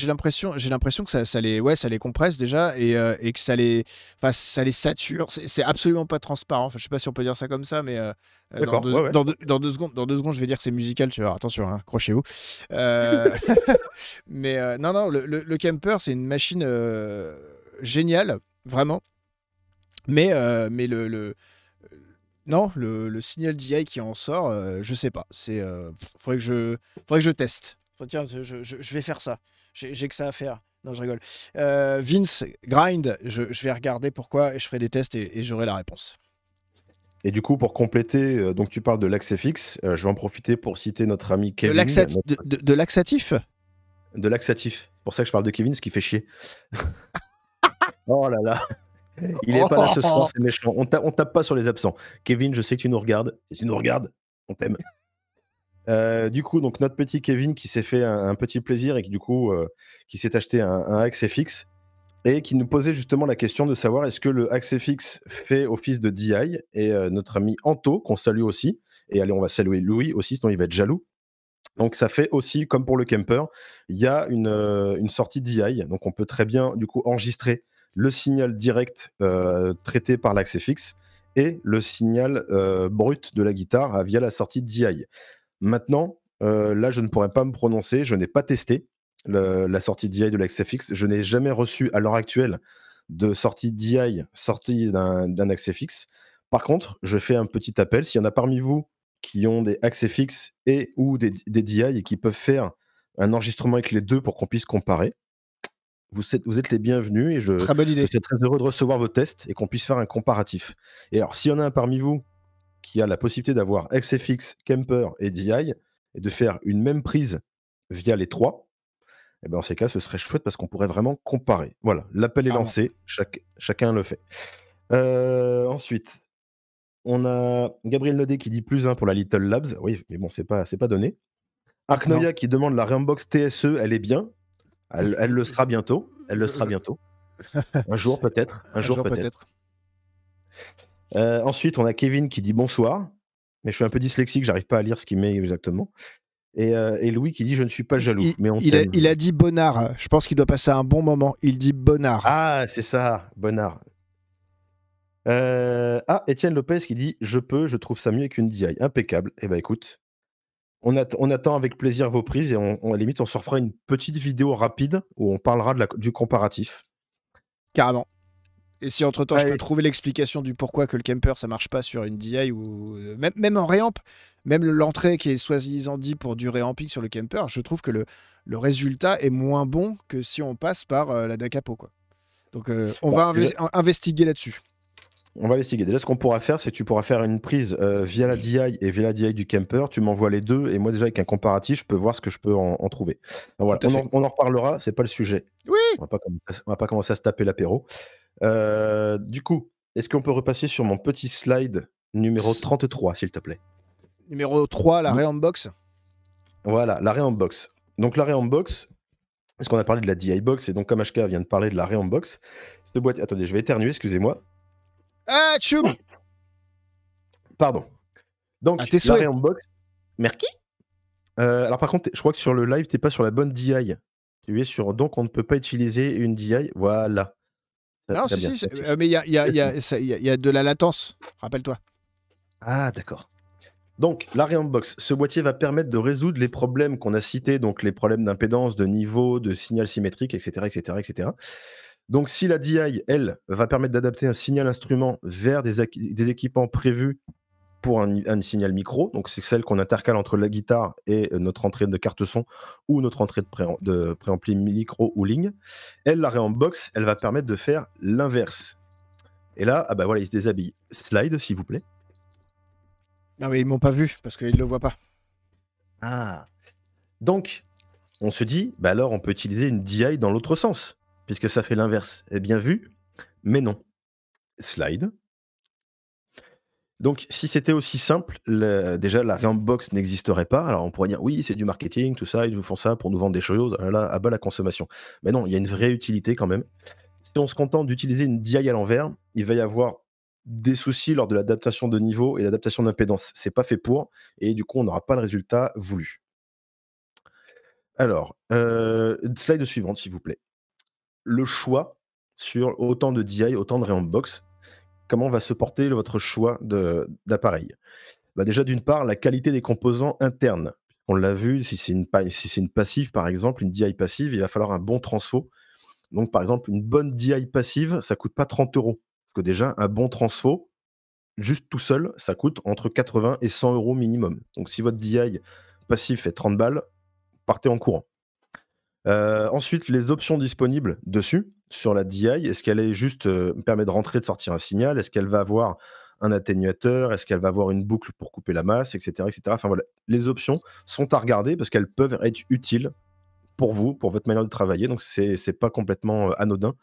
l'impression, j'ai l'impression que ça, ça, les, ouais, ça les compresse déjà et, euh, que ça les, enfin, ça les sature. C'est absolument pas transparent. Enfin, je sais pas si on peut dire ça comme ça, mais euh, euh, dans, deux, secondes, dans deux secondes, je vais dire que c'est musical. Tu vois, attention, hein, crochez-vous. mais non, non, le, le, le camper, c'est une machine géniale, vraiment. Mais, euh, mais le, non, le, signal DI qui en sort, je euh, je sais pas. C'est euh, faudrait que je faudrait que je teste. Tiens, je, vais faire ça. J'ai que ça à faire. Non, je rigole. Vince, grind, je, vais regarder pourquoi et je ferai des tests et, j'aurai la réponse.
Et du coup, pour compléter, donc tu parles de l'accès fixe. je vais en profiter pour citer notre ami Kevin. De, de, de laxatif De laxatif. C'est pour ça que je parle de Kevin, ce qui fait chier. oh là là il est pas là ce soir, oh. c'est méchant. On, tape pas sur les absents. Kevin, je sais que tu nous regardes. tu nous regardes, on t'aime. Euh, du coup, donc notre petit Kevin qui s'est fait un, petit plaisir et qui du coup euh, qui s'est acheté un, un fixe et qui nous posait justement la question de savoir est-ce que le accès fixe fait office de DI et euh, notre ami Anto qu'on salue aussi et allez on va saluer Louis aussi sinon il va être jaloux. Donc ça fait aussi comme pour le camper, il y a une, une sortie DI donc on peut très bien du coup enregistrer le signal direct euh, traité par l'accès fixe et le signal euh, brut de la guitare euh, via la sortie DI. Maintenant, là, je ne pourrais pas me prononcer, je n'ai pas testé la sortie DI de l'accès fixe, je n'ai jamais reçu à l'heure actuelle de sortie DI sortie d'un accès fixe. Par contre, je fais un petit appel, s'il y en a parmi vous qui ont des accès fixes et ou des, des DI et qui peuvent faire un enregistrement avec les deux pour qu'on puisse comparer, vous êtes, les bienvenus et je, suis très heureux de recevoir vos tests et qu'on puisse faire un comparatif. Et alors, s'il y en a un parmi vous qui a la possibilité d'avoir XFX, Kemper et DI et de faire une même prise via les trois, et eh bien dans ces cas, ce serait chouette parce qu'on pourrait vraiment comparer. Voilà, l'appel est lancé, chacun le fait. Euh, ensuite, on a Gabriel Nodé qui dit plus 1 pour la Little Labs. Oui, mais bon, c'est pas, pas donné. Arknoya qui demande la Rambox TSE, elle est bien. Elle, le sera bientôt. Elle le sera bientôt. Un jour peut-être. Un, jour, peut-être. Euh, ensuite, on a Kevin qui dit bonsoir. Mais je suis un peu dyslexique, j'arrive pas à lire ce qu'il met exactement. Et, euh, Louis qui dit Je ne suis pas jaloux. mais il,
a, dit Bonnard. Je pense qu'il doit passer un bon moment.
Il dit Bonnard. Ah, c'est ça, Bonnard. Euh, ah, Étienne Lopez qui dit Je peux, je trouve ça mieux qu'une DI. Impeccable. et eh bien écoute, on, attend avec plaisir vos prises et on, la limite, on se refera une petite vidéo rapide où on parlera du comparatif. Carrément. Et si entre temps je peux trouver l'explication du pourquoi que le camper
ça marche pas sur une DI ou euh, même, en réamp, même l'entrée qui est soi-disant dit pour du réamping sur le camper, je trouve que le, le résultat est moins bon que si on passe par euh, la DACAPO. Quoi. Donc euh, on bah, va
investiguer là-dessus on va investiguer. Déjà, ce qu'on pourra faire, c'est que tu pourras faire une prise euh, via la DI et via la DI du camper. Tu m'envoies les deux et moi, déjà, avec un comparatif, je peux voir ce que je peux en, trouver. on en, reparlera, c'est pas le sujet. Oui On va pas, va pas commencer à se taper l'apéro. Euh, du coup, est-ce qu'on peut repasser sur mon petit slide numéro 33, s'il te plaît
Numéro 3, la en box
Voilà, la en box. Donc, la en box, parce qu'on a parlé de la DI box et donc, comme HK vient de parler de la en box, cette boîte. Attendez, je vais éternuer, excusez-moi. Ah, tchoum Pardon. Donc, ah, t'es la Merci. Euh, alors, par contre, je crois que sur le live, tu t'es pas sur la bonne DI. Tu es sur. Donc, on ne peut pas utiliser une DI. Voilà. non, si, si, euh,
mais il y a, y, a, y, a, y a, de la latence. Rappelle-toi.
Ah, d'accord. Donc, la Box, ce boîtier va permettre de résoudre les problèmes qu'on a cités, donc les problèmes d'impédance, de niveau, de signal symétrique, etc., etc., etc. Donc, si la DI, elle, va permettre d'adapter un signal instrument vers des, équipements prévus pour un, signal micro, donc c'est celle qu'on intercale entre la guitare et euh, notre entrée de carte son ou notre entrée de, préampli micro ou ligne. Elle, la box, elle va permettre de faire l'inverse. Et là, ah bah voilà, il se déshabille. Slide, s'il vous plaît. Non, mais ils m'ont pas vu parce qu'ils le voient pas. Ah. Donc, on se dit, bah alors on peut utiliser une DI dans l'autre sens puisque ça fait l'inverse. est bien vu, mais non. Slide. Donc, si c'était aussi simple, déjà la vmbox box n'existerait pas. Alors, on pourrait dire oui, c'est du marketing, tout ça, ils vous font ça pour nous vendre des choses. Ah là, à bas la consommation. Mais non, il y a une vraie utilité quand même. Si on se contente d'utiliser une DI à l'envers, il va y avoir des soucis lors de l'adaptation de niveau et l'adaptation d'impédance. C'est pas fait pour, et du coup, on n'aura pas le résultat voulu. Alors, euh, slide suivante, s'il vous plaît le choix sur autant de DI, autant de ré box Comment va se porter votre choix d'appareil bah Déjà, d'une part, la qualité des composants internes. On l'a vu, si c'est une, si une passive, par exemple, une DI passive, il va falloir un bon transfo. Donc, par exemple, une bonne DI passive, ça coûte pas 30 euros. Parce que déjà, un bon transfo, juste tout seul, ça coûte entre 80 et 100 euros minimum. Donc, si votre DI passif fait 30 balles, partez en courant. Euh, ensuite, les options disponibles dessus, sur la DI, est-ce qu'elle est juste euh, permet de rentrer, de sortir un signal Est-ce qu'elle va avoir un atténuateur Est-ce qu'elle va avoir une boucle pour couper la masse, etc., etc. Enfin voilà, les options sont à regarder parce qu'elles peuvent être utiles pour vous, pour votre manière de travailler. Donc c'est c'est pas complètement euh, anodin.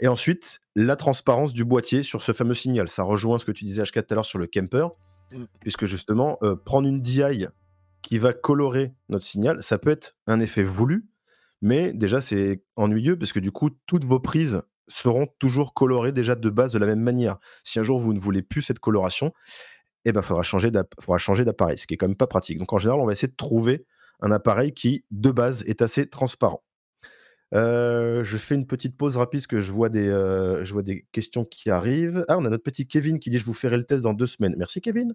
Et ensuite, la transparence du boîtier sur ce fameux signal. Ça rejoint ce que tu disais H4 tout à l'heure sur le camper, mm. puisque justement, prendre une DI qui va colorer notre signal, ça peut être un effet voulu, mais déjà, c'est ennuyeux parce que du coup, toutes vos prises seront toujours colorées déjà de base de la même manière. Si un jour vous ne voulez plus cette coloration, eh ben, faudra changer d'appareil, ce qui est quand même pas pratique. Donc en général, on va essayer de trouver un appareil qui, de base, est assez transparent. Euh, je fais une petite pause rapide parce que je vois, des, euh, je vois des questions qui arrivent. Ah, on a notre petit Kevin qui dit Je vous ferai le test dans deux semaines. Merci, Kevin.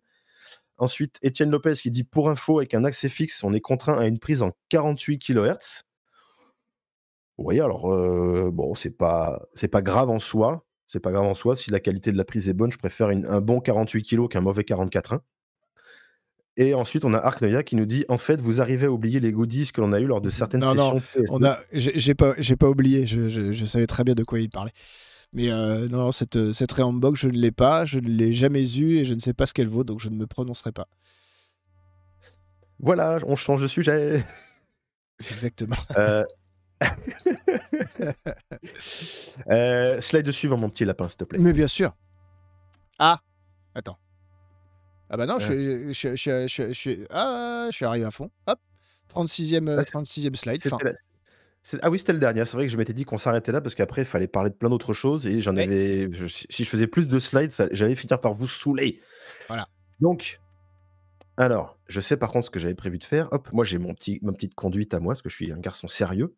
Ensuite, Étienne Lopez qui dit Pour info, avec un accès fixe, on est contraint à une prise en 48 kHz. Oui, alors bon, c'est pas c'est pas grave en soi, c'est pas grave en soi. Si la qualité de la prise est bonne, je préfère un bon 48 kg qu'un mauvais 44 1. Hein. Et ensuite, on a Arc qui nous dit en fait, vous arrivez à oublier les goodies que l'on a eu lors de mmh, certaines non, sessions. Non, non j'ai pas, j'ai pas oublié. Je,
savais très bien de quoi il parlait. Mais non, cette, euh, cette je ne l'ai pas, je ne l'ai jamais eue et je ne sais pas ce qu'elle vaut, donc je ne me prononcerai pas.
Voilà, on change de sujet. Exactement. euh, euh, slide suivant, mon petit lapin, s'il te plaît. Mais
bien sûr. Ah Attends. Ah bah non, je, suis arrivé à fond. Hop 36e, 36e euh, slide.
Ah oui, c'était le dernier. C'est vrai que je m'étais dit qu'on s'arrêtait là parce qu'après, il fallait parler de plein d'autres choses. Et j'en avais. si je faisais plus de slides, j'allais finir par vous saouler. Voilà. Donc, alors, je sais par contre ce que j'avais prévu de faire. Hop, moi j'ai mon petit, ma petite conduite à moi, parce que je suis un garçon sérieux.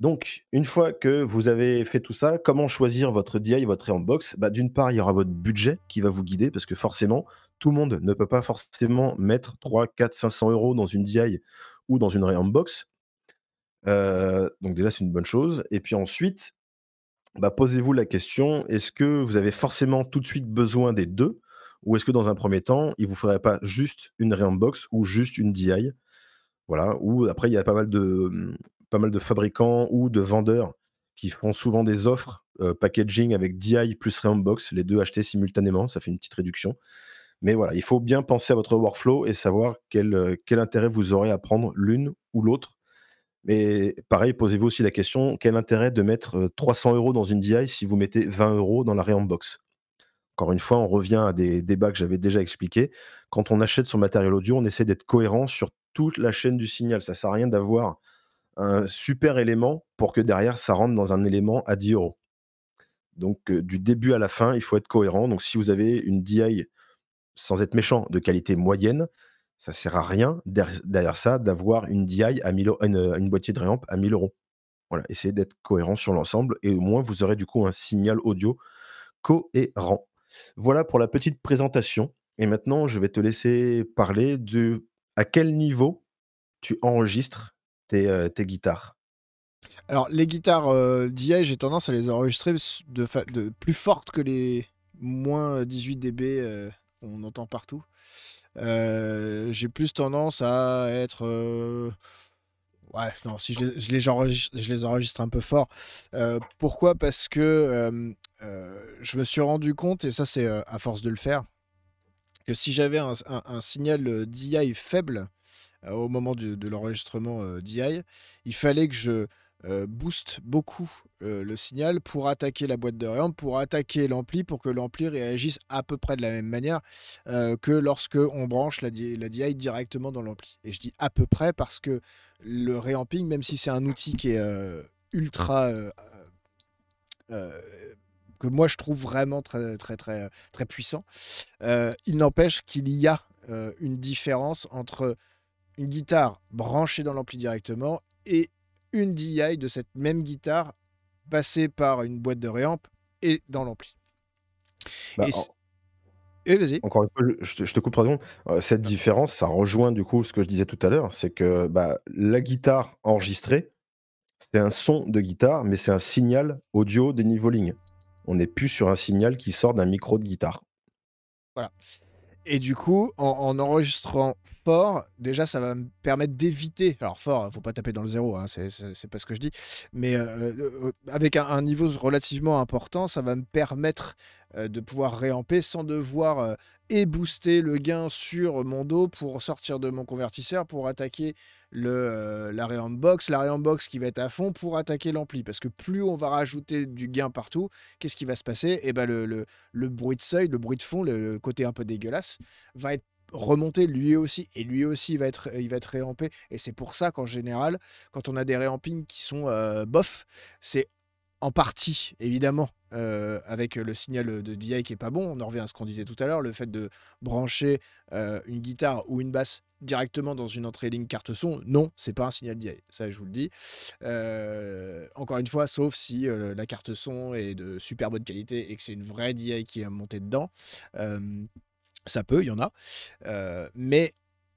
Donc, une fois que vous avez fait tout ça, comment choisir votre DI, votre en bah, D'une part, il y aura votre budget qui va vous guider, parce que forcément, tout le monde ne peut pas forcément mettre 3, 4, 500 euros dans une DI ou dans une Realm Box. Euh, donc déjà, c'est une bonne chose. Et puis ensuite, bah, posez-vous la question, est-ce que vous avez forcément tout de suite besoin des deux ou est-ce que dans un premier temps, il vous ferait pas juste une box ou juste une DI Voilà. Ou après, il y a pas mal de, mmh, pas mal de fabricants ou de vendeurs qui font souvent des offres packaging avec DI plus Reambox, les deux achetés simultanément. Ça fait une petite réduction. Mais voilà, il faut bien penser à votre workflow et savoir quel, quel intérêt vous aurez à prendre l'une ou l'autre. Mais pareil, posez-vous aussi la question quel intérêt de mettre 300 euros dans une DI si vous mettez 20 euros dans la box encore une fois, on revient à des débats que j'avais déjà expliqués. Quand on achète son matériel audio, on essaie d'être cohérent sur toute la chaîne du signal. Ça ne sert à rien d'avoir un super élément pour que derrière, ça rentre dans un élément à 10 euros. Donc, euh, du début à la fin, il faut être cohérent. Donc, si vous avez une DI, sans être méchant, de qualité moyenne, ça ne sert à rien derrière, ça d'avoir une DI à 1000, une, une boîtier de réamp à 1000 euros. Voilà, essayez d'être cohérent sur l'ensemble et au moins vous aurez du coup un signal audio cohérent. Voilà pour la petite présentation. Et maintenant, je vais te laisser parler de à quel niveau tu enregistres tes, euh, guitares.
Alors, les guitares euh, d'IA, j'ai tendance à les enregistrer de, plus fortes que les moins 18 dB on euh, qu'on entend partout. j'ai plus tendance à être ouais, non, si je les, je les, enregistre, je les enregistre un peu fort. Euh, pourquoi Parce que euh, euh, je me suis rendu compte, et ça c'est à force de le faire, que si j'avais un, signal DI faible au moment de, l'enregistrement DI, il fallait que je booste beaucoup le signal pour attaquer la boîte de réamp, pour attaquer l'ampli, pour que l'ampli réagisse à peu près de la même manière que lorsque on branche la, la DI directement dans l'ampli. Et je dis à peu près parce que le réamping, même si c'est un outil qui est euh, ultra. Ah. Euh, euh, que moi je trouve vraiment très, très, très, très puissant, il n'empêche qu'il y a une différence entre une guitare branchée dans l'ampli directement et une DI de cette même guitare passée par une boîte de réamp et dans l'ampli.
Bah, encore une fois, je te, coupe trois secondes. Euh, cette différence, ça rejoint du coup ce que je disais tout à l'heure, c'est que bah, la guitare enregistrée, c'est un son de guitare, mais c'est un signal audio des niveaux ligne. On n'est plus sur un signal qui sort d'un micro de guitare.
Voilà. Et du coup, en, enregistrant fort, déjà, ça va me permettre d'éviter. Alors, fort, il ne faut pas taper dans le zéro, hein, c'est, pas ce que je dis. Mais euh, euh, avec un, niveau relativement important, ça va me permettre euh, de pouvoir réamper sans devoir et euh, booster le gain sur mon dos pour sortir de mon convertisseur pour attaquer le, euh, la box, la réamp box qui va être à fond pour attaquer l'ampli. Parce que plus on va rajouter du gain partout, qu'est-ce qui va se passer et eh ben le, le, bruit de seuil, le bruit de fond, le, côté un peu dégueulasse, va être remonté lui aussi et lui aussi il va être il va être réampé et c'est pour ça qu'en général quand on a des réampings qui sont bof c'est en partie évidemment euh, avec le signal euh, de DI qui est pas bon, on en revient à ce qu'on disait tout à l'heure, le fait de brancher euh, une guitare ou une basse directement dans une entrée ligne carte son, non, c'est pas un signal DI, ça je vous le dis. encore une fois, sauf si la carte son est de super bonne qualité et que c'est une vraie DI qui est montée dedans, ça peut, il y en a. mais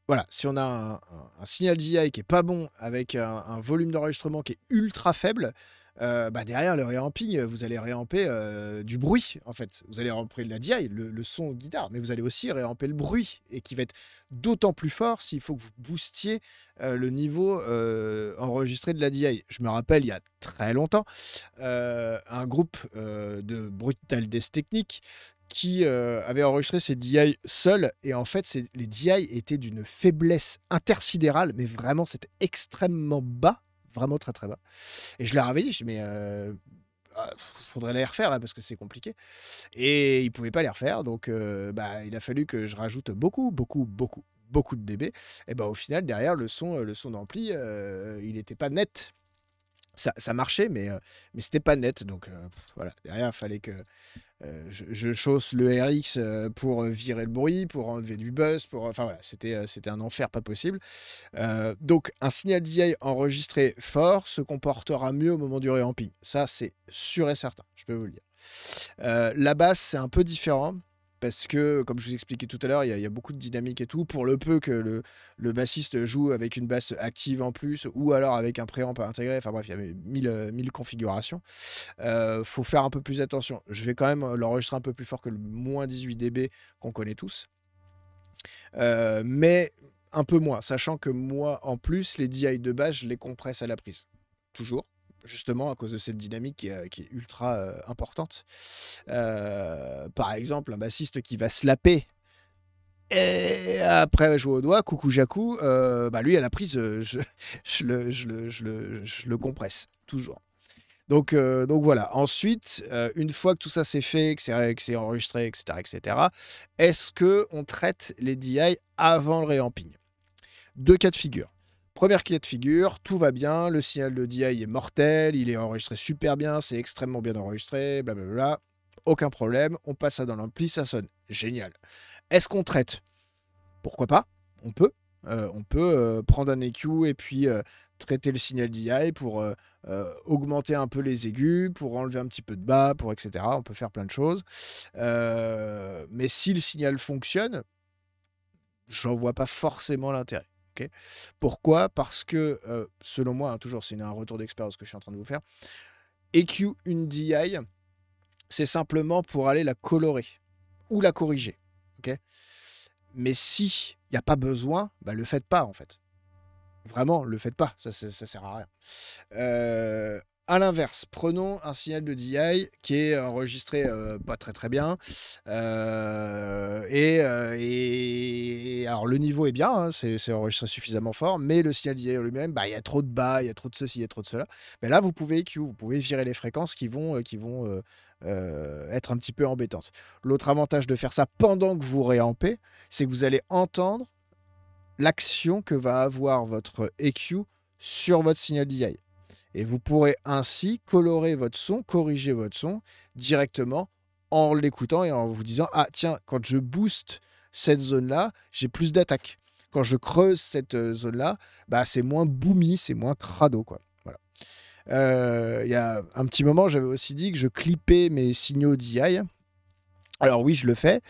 voilà, si on a un, signal DI qui est pas bon avec un, un volume d'enregistrement qui est ultra faible, euh, bah, derrière le réamping, euh, vous allez réamper euh, du bruit, en fait. Vous allez réamper de la DI, le, son guitare, mais vous allez aussi réamper le bruit, et qui va être d'autant plus fort s'il faut que vous boostiez le niveau enregistré de la DI. Je me rappelle, il y a très longtemps, un groupe de Brutal Death Technique qui avait enregistré ses DI seuls. Et en fait, les DI étaient d'une faiblesse intersidérale, mais vraiment, c'était extrêmement bas vraiment très très bas. Et je leur avais dit, mais euh, ah, faudrait les refaire là parce que c'est compliqué. Et ils pouvaient pas les refaire, donc euh, bah, il a fallu que je rajoute beaucoup, beaucoup, beaucoup, beaucoup de dB. Et ben au final, derrière, le son, euh, le son d'ampli, euh, il n'était pas net ça, marchait, mais, euh, mais c'était pas net. Donc euh, voilà, derrière, il fallait que euh, je, chausse le RX pour virer le bruit, pour enlever du buzz. Pour, enfin voilà, c'était, un enfer pas possible. donc un signal DI enregistré fort se comportera mieux au moment du réamping. Ça, c'est sûr et certain, je peux vous le dire. la basse, c'est un peu différent parce que, comme je vous expliquais tout à l'heure, il y, a beaucoup de dynamique et tout. Pour le peu que le, bassiste joue avec une basse active en plus, ou alors avec un préamp intégré, enfin bref, il y a euh, mille, configurations. Il euh, faut faire un peu plus attention. Je vais quand même euh, l'enregistrer un peu plus fort que le moins 18 dB qu'on connaît tous. mais un peu moins, sachant que moi, en plus, les DI de base, je les compresse à la prise. Toujours justement à cause de cette dynamique qui, est, euh, ultra euh, importante. Euh, par exemple, un bassiste qui va slapper et après jouer au doigt, coucou Jacou, bah, lui à la prise, je, le, compresse, toujours. Donc, donc voilà, ensuite, une fois que tout ça c'est fait, que c'est enregistré, etc., etc., est-ce que on traite les DI avant le réamping Deux cas de figure. Première clé de figure, tout va bien, le signal de DI est mortel, il est enregistré super bien, c'est extrêmement bien enregistré, blablabla. Aucun problème, on passe ça dans l'ampli, ça sonne. Génial. Est-ce qu'on traite Pourquoi pas On peut. Euh, on peut euh, prendre un EQ et puis euh, traiter le signal DI pour augmenter un peu les aigus, pour enlever un petit peu de bas, pour etc. On peut faire plein de choses. mais si le signal fonctionne, j'en vois pas forcément l'intérêt. Pourquoi Parce que, selon moi, hein, toujours, c'est un retour d'expérience que je suis en train de vous faire. EQ une DI, c'est simplement pour aller la colorer ou la corriger. Mais si il n'y a pas besoin, bah, le faites pas en fait. Vraiment, le faites pas, ça, ne sert à rien. À l'inverse, prenons un signal de DI qui est enregistré euh, pas très très bien. Euh, euh, et, alors le niveau est bien, hein, c'est enregistré suffisamment fort, mais le signal DI lui-même, bah, il y a trop de bas, il y a trop de ceci, il y a trop de cela. Mais là, vous pouvez EQ, vous pouvez virer les fréquences qui vont, qui vont être un petit peu embêtantes. L'autre avantage de faire ça pendant que vous réampez, c'est que vous allez entendre l'action que va avoir votre EQ sur votre signal DI. Et vous pourrez ainsi colorer votre son, corriger votre son directement en l'écoutant et en vous disant Ah, tiens, quand je booste cette zone-là, j'ai plus d'attaque. Quand je creuse cette euh, zone-là, bah, c'est moins boomy, c'est moins crado. Quoi. Voilà. Euh, il y a un petit moment, j'avais aussi dit que je clippais mes signaux DI. Alors oui, je le fais,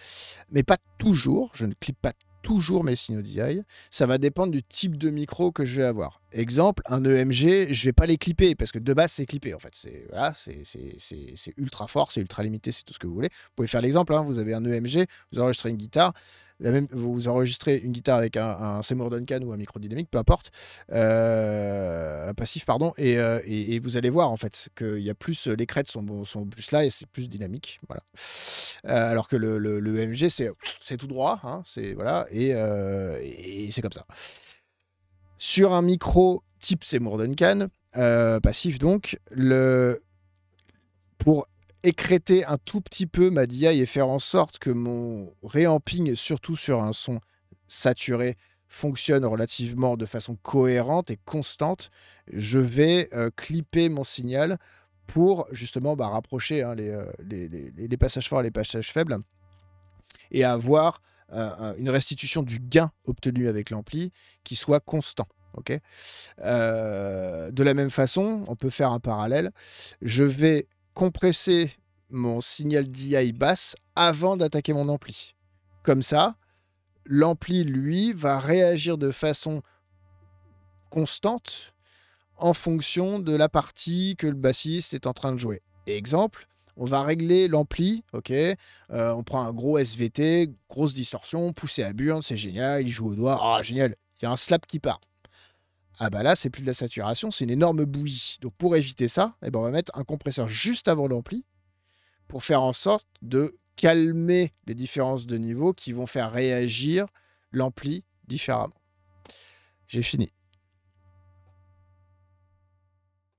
mais pas toujours. Je ne clippe pas toujours mes DI, Ça va dépendre du type de micro que je vais avoir. Exemple, un EMG, je ne vais pas les clipper parce que de base, c'est clippé en fait. C'est voilà, ultra fort, c'est ultra limité, c'est tout ce que vous voulez. Vous pouvez faire l'exemple, hein. vous avez un EMG, vous enregistrez une guitare, même, vous enregistrez une guitare avec un, Seymour Duncan ou un micro dynamique, peu importe, euh, un passif, pardon, euh, et, vous allez voir en fait qu'il y a plus, les crêtes sont, sont plus là et c'est plus dynamique, voilà. Euh, alors que le, MG, c'est tout droit, hein, c'est voilà, et, et c'est comme ça. Sur un micro type Seymour Duncan, passif donc, le, pour écréter un tout petit peu ma DI et faire en sorte que mon réamping, surtout sur un son saturé, fonctionne relativement de façon cohérente et constante, je vais euh, clipper mon signal pour justement bah, rapprocher hein, euh, les, passages forts et les passages faibles et avoir euh, une restitution du gain obtenu avec l'ampli qui soit constant. de la même façon, on peut faire un parallèle. Je vais compresser mon signal DI basse avant d'attaquer mon ampli. Comme ça, l'ampli, lui, va réagir de façon constante en fonction de la partie que le bassiste est en train de jouer. Exemple, on va régler l'ampli, ok euh, On prend un gros SVT, grosse distorsion, poussé à burn, c'est génial, il joue au doigt, ah, génial, il y a un slap qui part ah bah là, c'est plus de la saturation, c'est une énorme bouillie. Donc pour éviter ça, eh ben on va mettre un compresseur juste avant l'ampli pour faire en sorte de calmer les différences de niveau qui vont faire réagir l'ampli différemment.
J'ai fini.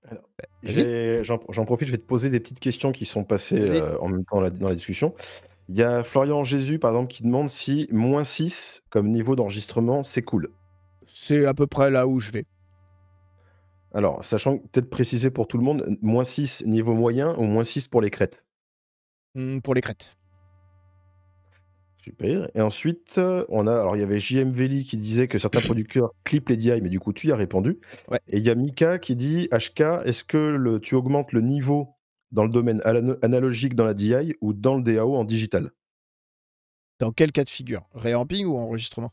Bah, j'en profite, je vais te poser des petites questions qui sont passées euh, en même temps dans la, dans la discussion. Il y a Florian Jésus, par exemple, qui demande si moins 6 comme niveau d'enregistrement, c'est cool c'est à peu près là où je vais. Alors, sachant peut-être préciser pour tout le monde, moins 6 niveau moyen ou moins 6 pour les crêtes
hmm, Pour les crêtes.
Super. Et ensuite, euh, on a. Alors, il y avait JM Veli qui disait que certains producteurs clippent les DI, mais du coup, tu y as répondu. Et il y a Mika qui dit HK, est-ce que tu augmentes le niveau dans le domaine analogique dans la DI ou dans le DAO en digital Dans quel cas de figure Réamping ou enregistrement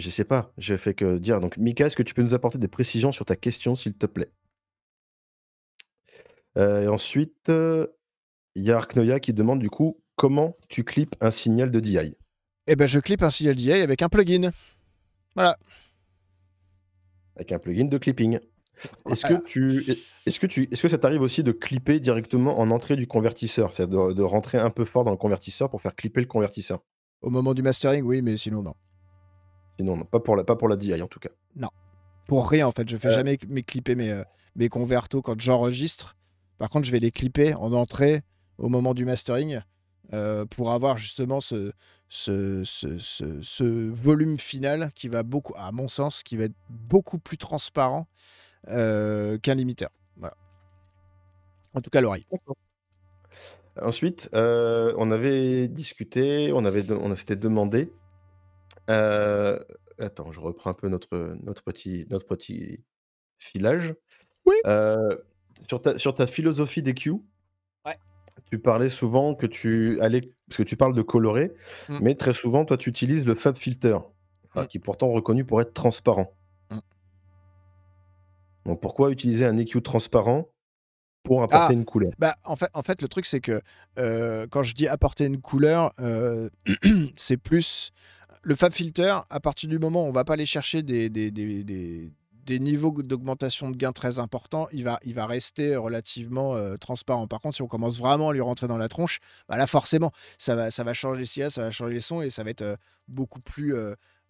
je sais pas, je fais que dire. Donc, Mika, est-ce que tu peux nous apporter des précisions sur ta question, s'il te plaît euh, Et ensuite, euh, il y a Arknoya qui demande du coup comment tu clips un signal de DI
Eh ben, je clip un signal DI avec un plugin.
Voilà. Avec un plugin de clipping. Est-ce que tu, est-ce que tu, ce que ça t'arrive aussi de clipper directement en entrée du convertisseur, c'est-à-dire de, de rentrer un peu fort dans le convertisseur pour faire clipper le convertisseur Au moment du mastering, oui, mais sinon non non, pas pour la, pas pour la DI en tout cas.
Non, pour rien en fait. Je fais euh. jamais mes clipper mes, euh, mes convertos quand j'enregistre. Par contre, je vais les clipper en entrée au moment du mastering euh, pour avoir justement ce ce, volume final qui va beaucoup, à mon sens, qui va être beaucoup plus transparent
qu'un limiteur. Voilà. En tout cas, l'oreille. Ensuite, on avait discuté, on, avait on s'était demandé euh, attends, je reprends un peu notre, notre, petit, notre petit filage. Oui. Euh, sur, ta, sur ta philosophie des tu parlais souvent que tu allais. Parce que tu parles de colorer, mmh. mais très souvent, toi, tu utilises le Fab Filter, mmh. qui est pourtant reconnu pour être transparent. Mmh. Donc pourquoi utiliser un EQ transparent pour apporter ah, une couleur
bah, en, fait, en fait, le truc, c'est que euh, quand je dis apporter une couleur, c'est plus. Le Fab Filter, à partir du moment où on ne va pas aller chercher des, niveaux d'augmentation de gain très importants, il va, rester euh, relativement euh, transparent. Par contre, si on commence vraiment à lui rentrer dans la tronche, bah là, forcément, ça va, changer les silas, ça va changer les sons et ça va être euh, beaucoup plus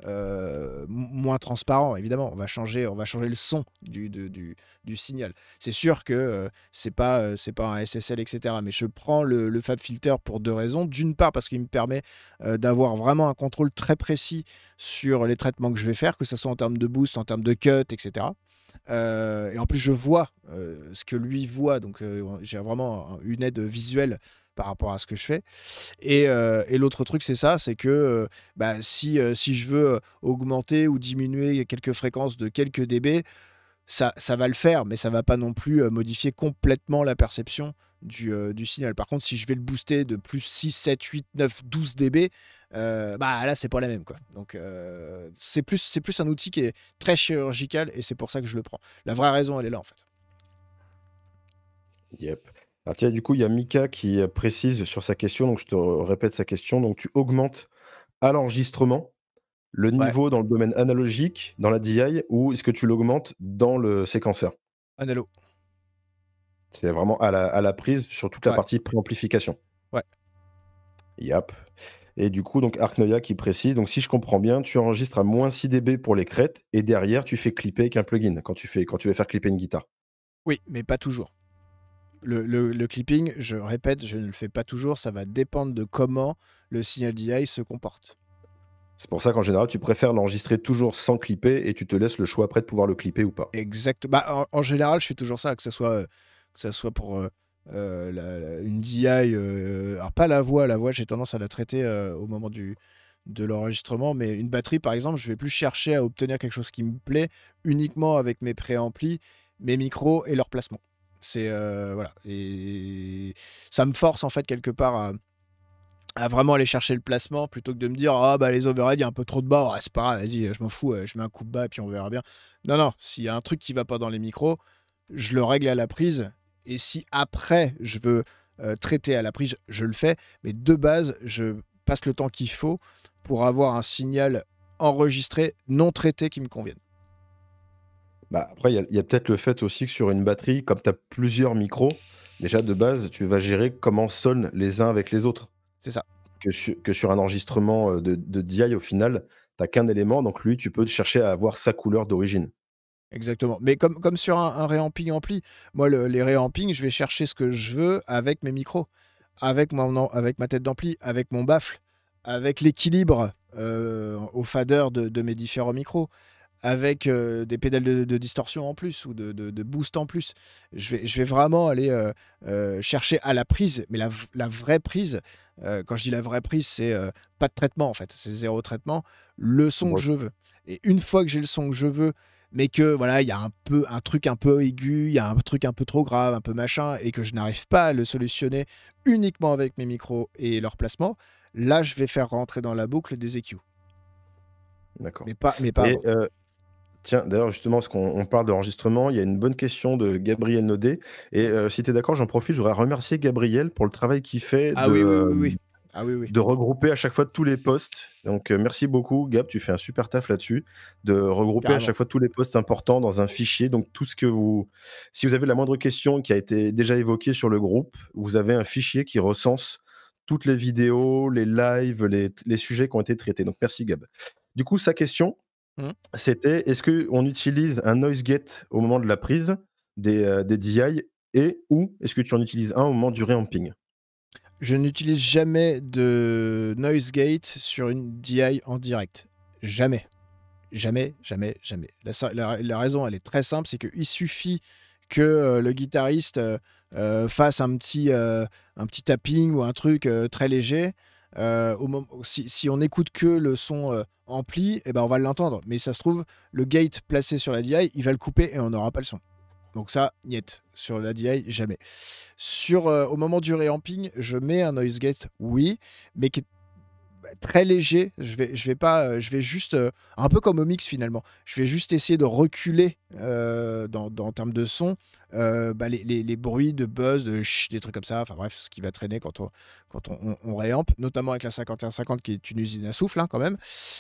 euh, moins transparent, évidemment. On va changer, on va changer le son du, du, signal. C'est sûr que euh, c'est pas, euh, c'est pas un SSL, etc. Mais je prends le, le Filter pour deux raisons. D'une part, parce qu'il me permet d'avoir vraiment un contrôle très précis sur les traitements que je vais faire, que ce soit en termes de boost, en termes de cut, etc. et en plus, je vois ce que lui voit, donc j'ai vraiment une aide visuelle par rapport à ce que je fais. Et, euh, l'autre truc, c'est ça, c'est que euh, bah, si, euh, si je veux augmenter ou diminuer quelques fréquences de quelques dB, ça, ça va le faire, mais ça va pas non plus modifier complètement la perception du, du, signal. Par contre, si je vais le booster de plus 6, 7, 8, 9, 12 dB, bah là, c'est pas la même. Quoi. Donc, c'est plus, c'est plus un outil qui est très chirurgical et c'est pour ça que je le prends. La vraie raison, elle est là en fait.
Yep tiens, du coup, il y a Mika qui euh, précise sur sa question, donc je te répète sa question. Donc, tu augmentes à l'enregistrement le niveau dans le domaine analogique, dans la DI, ou est-ce que tu l'augmentes dans le séquenceur Analo. C'est vraiment à la, prise sur toute la partie préamplification. Ouais. Yap. Et du coup, donc Arknoia qui précise, donc si je comprends bien, tu enregistres à moins 6 dB pour les crêtes et derrière tu fais clipper avec un plugin quand tu, fais, quand tu veux faire clipper une guitare.
Oui, mais pas toujours. Le, clipping, je répète, je ne le fais pas toujours, ça va dépendre de comment le signal DI se comporte.
C'est pour ça qu'en général, tu préfères l'enregistrer toujours sans clipper et tu te laisses le choix après de pouvoir le clipper ou pas.
Exactement. Bah, en, général, je fais toujours ça, que ce soit, euh, que ça soit pour euh, euh, une DI, alors pas la voix, la voix, j'ai tendance à la traiter au moment du, de l'enregistrement, mais une batterie, par exemple, je vais plus chercher à obtenir quelque chose qui me plaît uniquement avec mes préamplis, mes micros et leur placement. C'est euh, voilà et ça me force en fait quelque part à, vraiment aller chercher le placement plutôt que de me dire ah oh, bah les overheads il y a un peu trop de bas, ah, c'est pas grave, vas-y je m'en fous, euh, je mets un coup de bas et puis on verra bien. Non non, s'il y a un truc qui va pas dans les micros, je le règle à la prise et si après je veux euh, traiter à la prise, je le fais. Mais de base, je passe le temps qu'il faut pour avoir un signal enregistré, non traité qui me convienne.
Bah, après, il y a, peut-être le fait aussi que sur une batterie, comme tu as plusieurs micros, déjà de base, tu vas gérer comment sonnent les uns avec les autres. C'est ça. Que, sur un enregistrement euh, de, DI, au final, tu qu'un élément, donc lui, tu peux chercher à avoir sa couleur d'origine.
Exactement. Mais comme, comme sur un, réamping ampli, moi, les réampings, je vais chercher ce que je veux avec mes micros, avec, mon, avec ma tête d'ampli, avec mon baffle, avec l'équilibre euh, au fader de, de mes différents micros avec euh, des pédales de, distorsion en plus ou de, boost en plus. Je vais, je vais vraiment aller euh, euh, chercher à la prise, mais la, vraie prise, quand je dis la vraie prise, c'est pas de traitement en fait, c'est zéro traitement, le son que je veux. Et une fois que j'ai le son que je veux, mais que voilà, il y a un peu un truc un peu aigu, il y a un truc un peu trop grave, un peu machin, et que je n'arrive pas à le solutionner uniquement avec mes micros et leur placement, là je vais faire rentrer dans la boucle des EQ.
D'accord. Mais pas, mais pas. Tiens, d'ailleurs, justement, parce qu'on parle parle d'enregistrement, il y a une bonne question de Gabriel Naudet. Et euh, si tu es d'accord, j'en profite, je voudrais remercier Gabriel pour le travail qu'il fait ah de, ah oui, de regrouper à chaque fois tous les postes. Donc, euh, merci beaucoup, Gab, tu fais un super taf là-dessus, de regrouper à chaque fois tous les postes importants dans un fichier. Donc, tout ce que vous. Si vous avez la moindre question qui a été déjà évoquée sur le groupe, vous avez un fichier qui recense toutes les vidéos, les lives, les, les sujets qui ont été traités. Donc, merci, Gab. Du coup, sa question, Mmh. C'était est-ce qu'on utilise un noise gate au moment de la prise des, euh, DI et ou est-ce que tu en utilises un au moment du reamping Je n'utilise jamais de noise
gate sur une DI en direct. Jamais. Jamais, jamais, jamais. La, raison, elle est très simple, c'est qu'il suffit que euh, le guitariste euh, fasse un petit, un petit tapping ou un truc très léger. Au moment, si, on écoute que le son ampli, eh ben on va l'entendre. Mais ça se trouve, le gate placé sur la DI, il va le couper et on n'aura pas le son. Donc ça, niet. Sur la DI, jamais. Sur, euh, au moment du réamping, je mets un noise gate, oui, mais qui est bah, très léger. Je vais, je vais pas, euh, je vais juste, euh, un peu comme au mix finalement, je vais juste essayer de reculer dans, dans, en termes de son euh, bah, les, bruits de buzz, de des trucs comme ça, enfin bref, ce qui va traîner quand on, quand on, réampe, notamment avec la 5150 qui est une usine à souffle hein, quand même.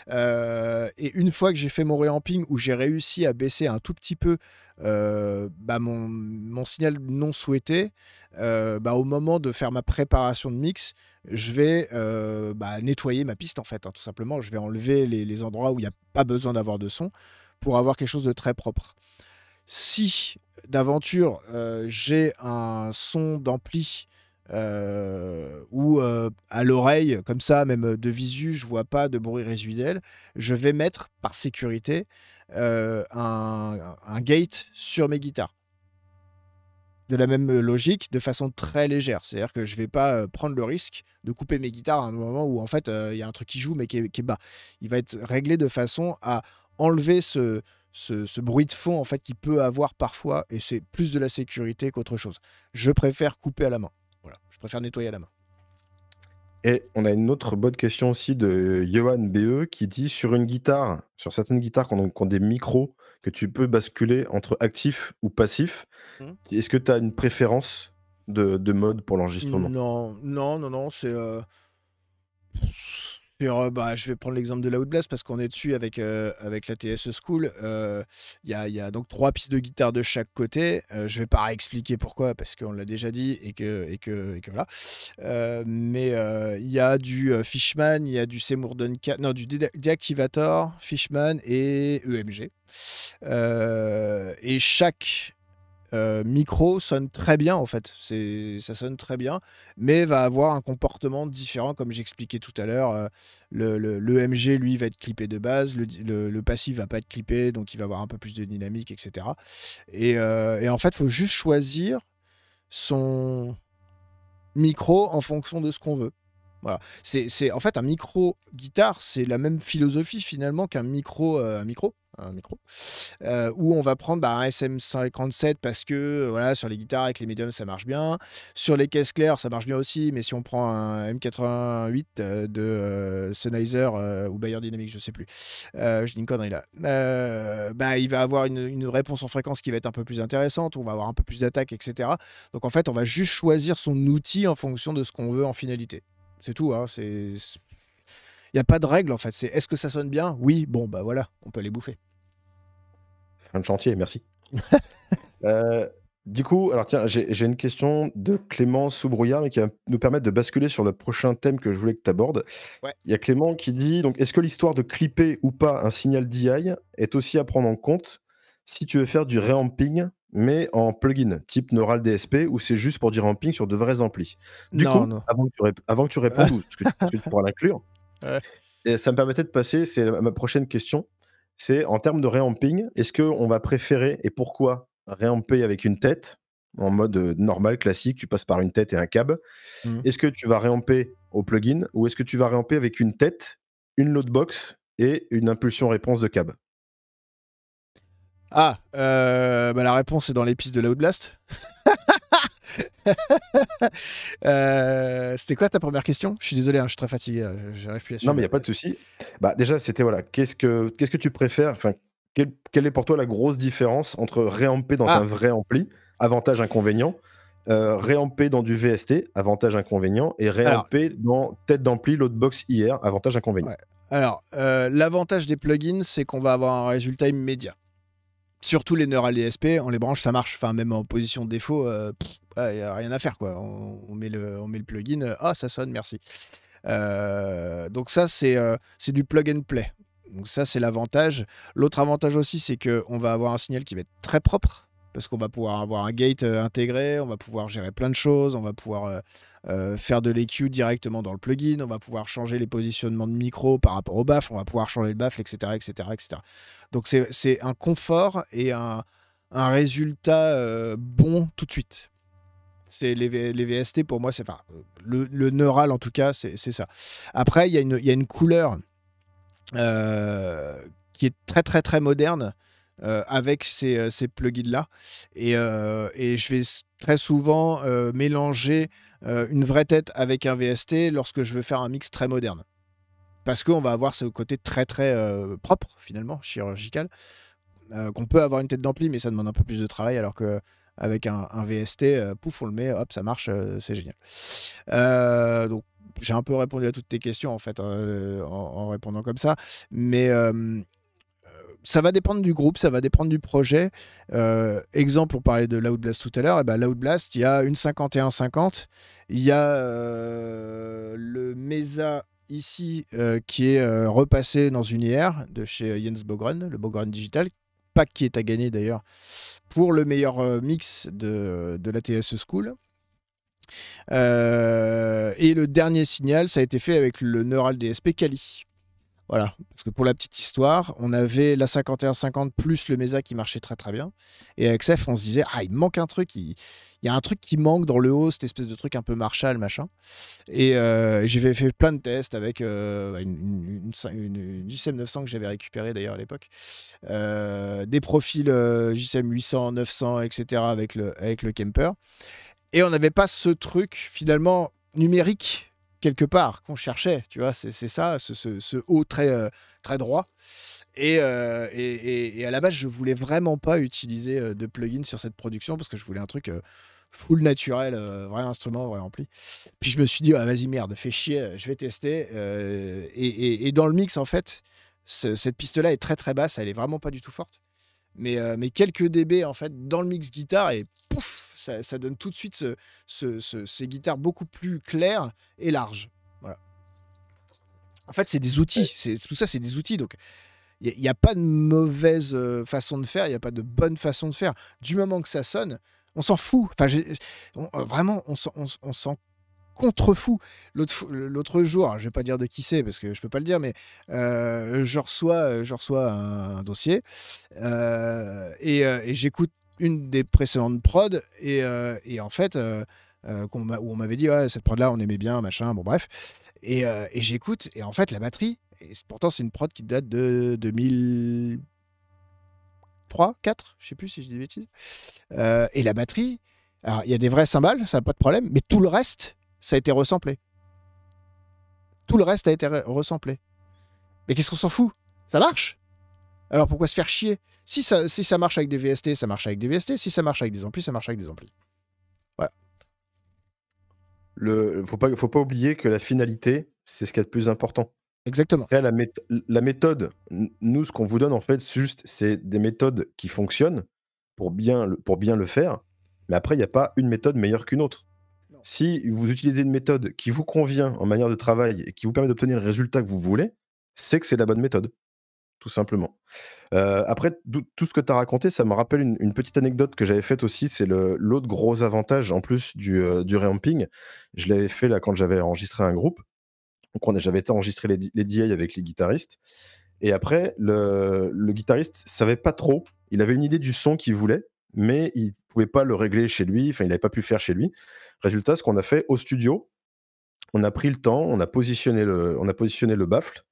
Euh, et une fois que j'ai fait mon réamping où j'ai réussi à baisser un tout petit peu euh, bah, mon, signal non souhaité, bah, au moment de faire ma préparation de mix, je vais bah, nettoyer ma piste en fait, hein, tout simplement. Je vais enlever les endroits où il n'y a pas besoin d'avoir de son pour avoir quelque chose de très propre si d'aventure euh, j'ai un son d'ampli euh, ou euh, à l'oreille, comme ça, même de visu, je vois pas de bruit résiduel, je vais mettre par sécurité un, gate sur mes guitares. De la même logique, de façon très légère. C'est-à-dire que je vais pas prendre le risque de couper mes guitares à un moment où en fait il y a un truc qui joue mais qui est, bas. Il va être réglé de façon à enlever ce, ce, bruit de fond en fait qui peut avoir parfois, et c'est plus de la sécurité qu'autre chose. Je préfère couper à la main. Voilà, je préfère nettoyer à la main.
Et on a une autre bonne question aussi de Johan BE qui dit sur une guitare, sur certaines guitares qui ont, des micros que tu peux basculer entre actif ou passif, hmm. est-ce que tu as une préférence de, mode pour l'enregistrement
Non, non, non, non, c'est. Euh, euh, bah, je vais prendre l'exemple de la Outblast parce qu'on est dessus avec, euh, avec la TSE School. Euh, il y, a, donc trois pistes de guitare de chaque côté. je ne vais pas expliquer pourquoi parce qu'on l'a déjà dit et que, et que, voilà. mais il y a du Fishman, il y a du Seymour Duncan, non, du Deactivator, Fishman et EMG. et chaque euh, micro sonne très bien en fait, ça sonne très bien, mais va avoir un comportement différent comme j'expliquais tout à l'heure. Euh, le, MG lui va être clippé de base, le, passif va pas être clippé, donc il va avoir un peu plus de dynamique, etc. Euh, et, en fait, faut juste choisir son micro en fonction de ce qu'on veut. Voilà. C'est en fait un micro guitare, c'est la même philosophie finalement qu'un micro, un micro micro, euh, où on va prendre bah, un SM57 parce que euh, voilà, sur les guitares avec les médiums ça marche bien, sur les caisses claires ça marche bien aussi, mais si on prend un M88 euh, de Sennheiser ou Bayer Dynamics, je sais plus, je dis une connerie là, bah, il va avoir une, réponse en fréquence qui va être un peu plus intéressante, on va avoir un peu plus d'attaque, etc. Donc en fait, on va juste choisir son outil en fonction de ce qu'on veut en finalité. C'est tout, hein, c'est il n'y a pas de règle en fait. C'est est-ce que ça sonne bien Oui, bon, bah voilà, on peut les bouffer.
Fin de chantier, merci. Euh, du coup, alors tiens, j'ai une question de Clément Soubrouillard, mais qui va nous permettre de basculer sur le prochain thème que je voulais que tu abordes. Il y a Clément qui dit donc, est-ce que l'histoire de clipper ou pas un signal DI est aussi à prendre en compte si tu veux faire du ramping mais en plugin, type Neural DSP, ou c'est juste pour du ramping sur de vrais amplis Du coup, Avant, que tu avant, répondes, tu pourras l'inclure, ça me permettait de passer, c'est ma prochaine question c'est en termes de reamping, est-ce qu'on va préférer et pourquoi réamper avec une tête en mode normal, classique, tu passes par une tête et un cab. Mmh. Est-ce que tu vas réamper au plugin ou est-ce que tu vas reamper avec une tête, une loadbox et une impulsion réponse de cab Ah, bah, la réponse est dans les pistes de l'outblast.
Euh, c'était quoi ta première question Je suis désolé, hein, je suis très fatigué. Euh, j'arrive plus à Non, mais il n'y a pas
de souci. Bah, déjà, c'était voilà, qu'est-ce que, que tu préfères enfin, quelle, est pour toi la grosse différence entre réamper dans ah. un vrai ampli, avantage, inconvénient, euh, réamper dans du VST, avantage, inconvénient, et réamper dans tête d'ampli, loadbox IR, avantage, inconvénient
Alors, euh, l'avantage des plugins, c'est qu'on va avoir un résultat immédiat. Surtout les Neural DSP, on les branche, ça marche. Enfin, même en position de défaut, il y a rien à faire, quoi. On, met, le, on met le plugin. Euh, ah, ça sonne, merci. Euh, donc ça, c'est euh, c'est du plug and play. Donc ça, c'est l'avantage. L'autre avantage aussi, c'est qu'on va avoir un signal qui va être très propre, parce qu'on va pouvoir avoir un gate intégré, on va pouvoir gérer plein de choses, on va pouvoir faire de l'EQ directement dans le plugin, on va pouvoir changer les positionnements de micro par rapport au baffle, on va pouvoir changer le baffle, etc. etc., etc. Donc c'est un confort et un résultat bon tout de suite. C'est les, VST, pour moi, c'est le, neural, en tout cas, c'est ça. Après, il y, a une, couleur euh, qui est très, très, très moderne. Euh, avec euh, ces, plugins-là. Et, je vais très souvent mélanger une vraie tête avec un VST lorsque je veux faire un mix très moderne. Parce qu'on va avoir ce côté très très propre, finalement, chirurgical, qu'on peut avoir une tête d'ampli, mais ça demande un peu plus de travail, alors que avec un, VST, euh, pouf, on le met, hop, ça marche, euh, c'est génial. Euh, donc, j'ai un peu répondu à toutes tes questions en fait hein, en, répondant comme ça, mais ça va dépendre du groupe, ça va dépendre du projet. exemple, on parlait de l'Outblast tout à l'heure, et eh ben il y a une 5150, il y a le Mesa ici qui est repassé dans une IR de chez Jens Bogren, le Bogren Digital, pack qui est à gagner d'ailleurs pour le meilleur euh, mix de, de la TSE School. Euh, et le dernier signal, ça a été fait avec le Neural DSP Kali. Voilà, parce que pour la petite histoire, on avait la 5150 plus le Mesa qui marchait très très bien. Et avec ça, on se disait, ah, il manque un truc, il... y a un truc qui manque dans le haut, cette espèce de truc un peu Marshall, machin. Et euh, j'avais fait plein de tests avec euh, bah, une, une, JCM 900 que j'avais récupérée d'ailleurs à l'époque, euh, des profils JCM 800, 900, etc. avec le, avec le Kemper. Et on n'avait pas ce truc finalement numérique quelque part qu'on cherchait, tu vois, c'est ça, ce, haut très, euh, très droit. Euh, et, et, à la base, je voulais vraiment pas utiliser euh, de plugin sur cette production parce que je voulais un truc full naturel, vrai instrument, vrai rempli Puis je me suis dit, ah, vas-y, merde, fais chier, je vais tester. et, dans le mix, en fait, cette piste-là est très très basse, elle est vraiment pas du tout forte. Mais, mais quelques dB, en fait, dans le mix guitare et pouf, ça, donne tout de suite ces guitares beaucoup plus claires et larges. Voilà. En fait, c'est des outils. C'est, tout ça, c'est des outils. Donc, il n'y a, pas de mauvaise euh, façon de faire, il n'y a pas de bonne façon de faire. Du moment que ça sonne, on s'en fout. Enfin, euh, vraiment, on s'en, on, contrefou. L'autre, l'autre jour, je vais pas dire de qui c'est parce que je peux pas le dire, mais euh, je reçois, je reçois un, dossier et, j'écoute une des précédentes prod et, euh, en fait euh, euh, on où on m'avait dit ouais, cette prod là on aimait bien machin bon bref et, j'écoute et en fait la batterie et pourtant c'est une prod qui date de 2003 4 je sais plus si je dis des bêtises et la batterie alors il y a des vrais cymbales ça n'a pas de problème mais tout le reste ça a été ressemblé tout le reste a été ressemblé mais qu'est-ce qu'on s'en fout ça marche alors pourquoi se faire chier si ça, marche avec des VST, ça marche avec des VST. Si ça marche avec des amplis, ça marche avec des amplis.
Voilà. Le, faut pas, faut pas oublier que la finalité, c'est ce qui est le plus important. Exactement. la, méthode, nous, ce qu'on vous donne, en fait, juste, c'est des méthodes qui fonctionnent pour bien le, pour bien le faire. Mais après, il n'y a pas une méthode meilleure qu'une autre. Si vous utilisez une méthode qui vous convient en manière de travail et qui vous permet d'obtenir le résultat que vous voulez, c'est que c'est la bonne méthode tout simplement. Euh, après, tout ce que tu as raconté, ça me rappelle une, petite anecdote que j'avais faite aussi. C'est l'autre gros avantage, en plus du, euh, du ramping. Je l'avais fait là quand j'avais enregistré un groupe. Donc, j'avais été enregistré les, les DA avec les guitaristes. Et après, le, le guitariste savait pas trop. Il avait une idée du son qu'il voulait, mais il pouvait pas le régler chez lui. Enfin, il n'avait pas pu faire chez lui. Résultat, ce qu'on a fait au studio, on a pris le temps, on a positionné le, on a positionné le baffle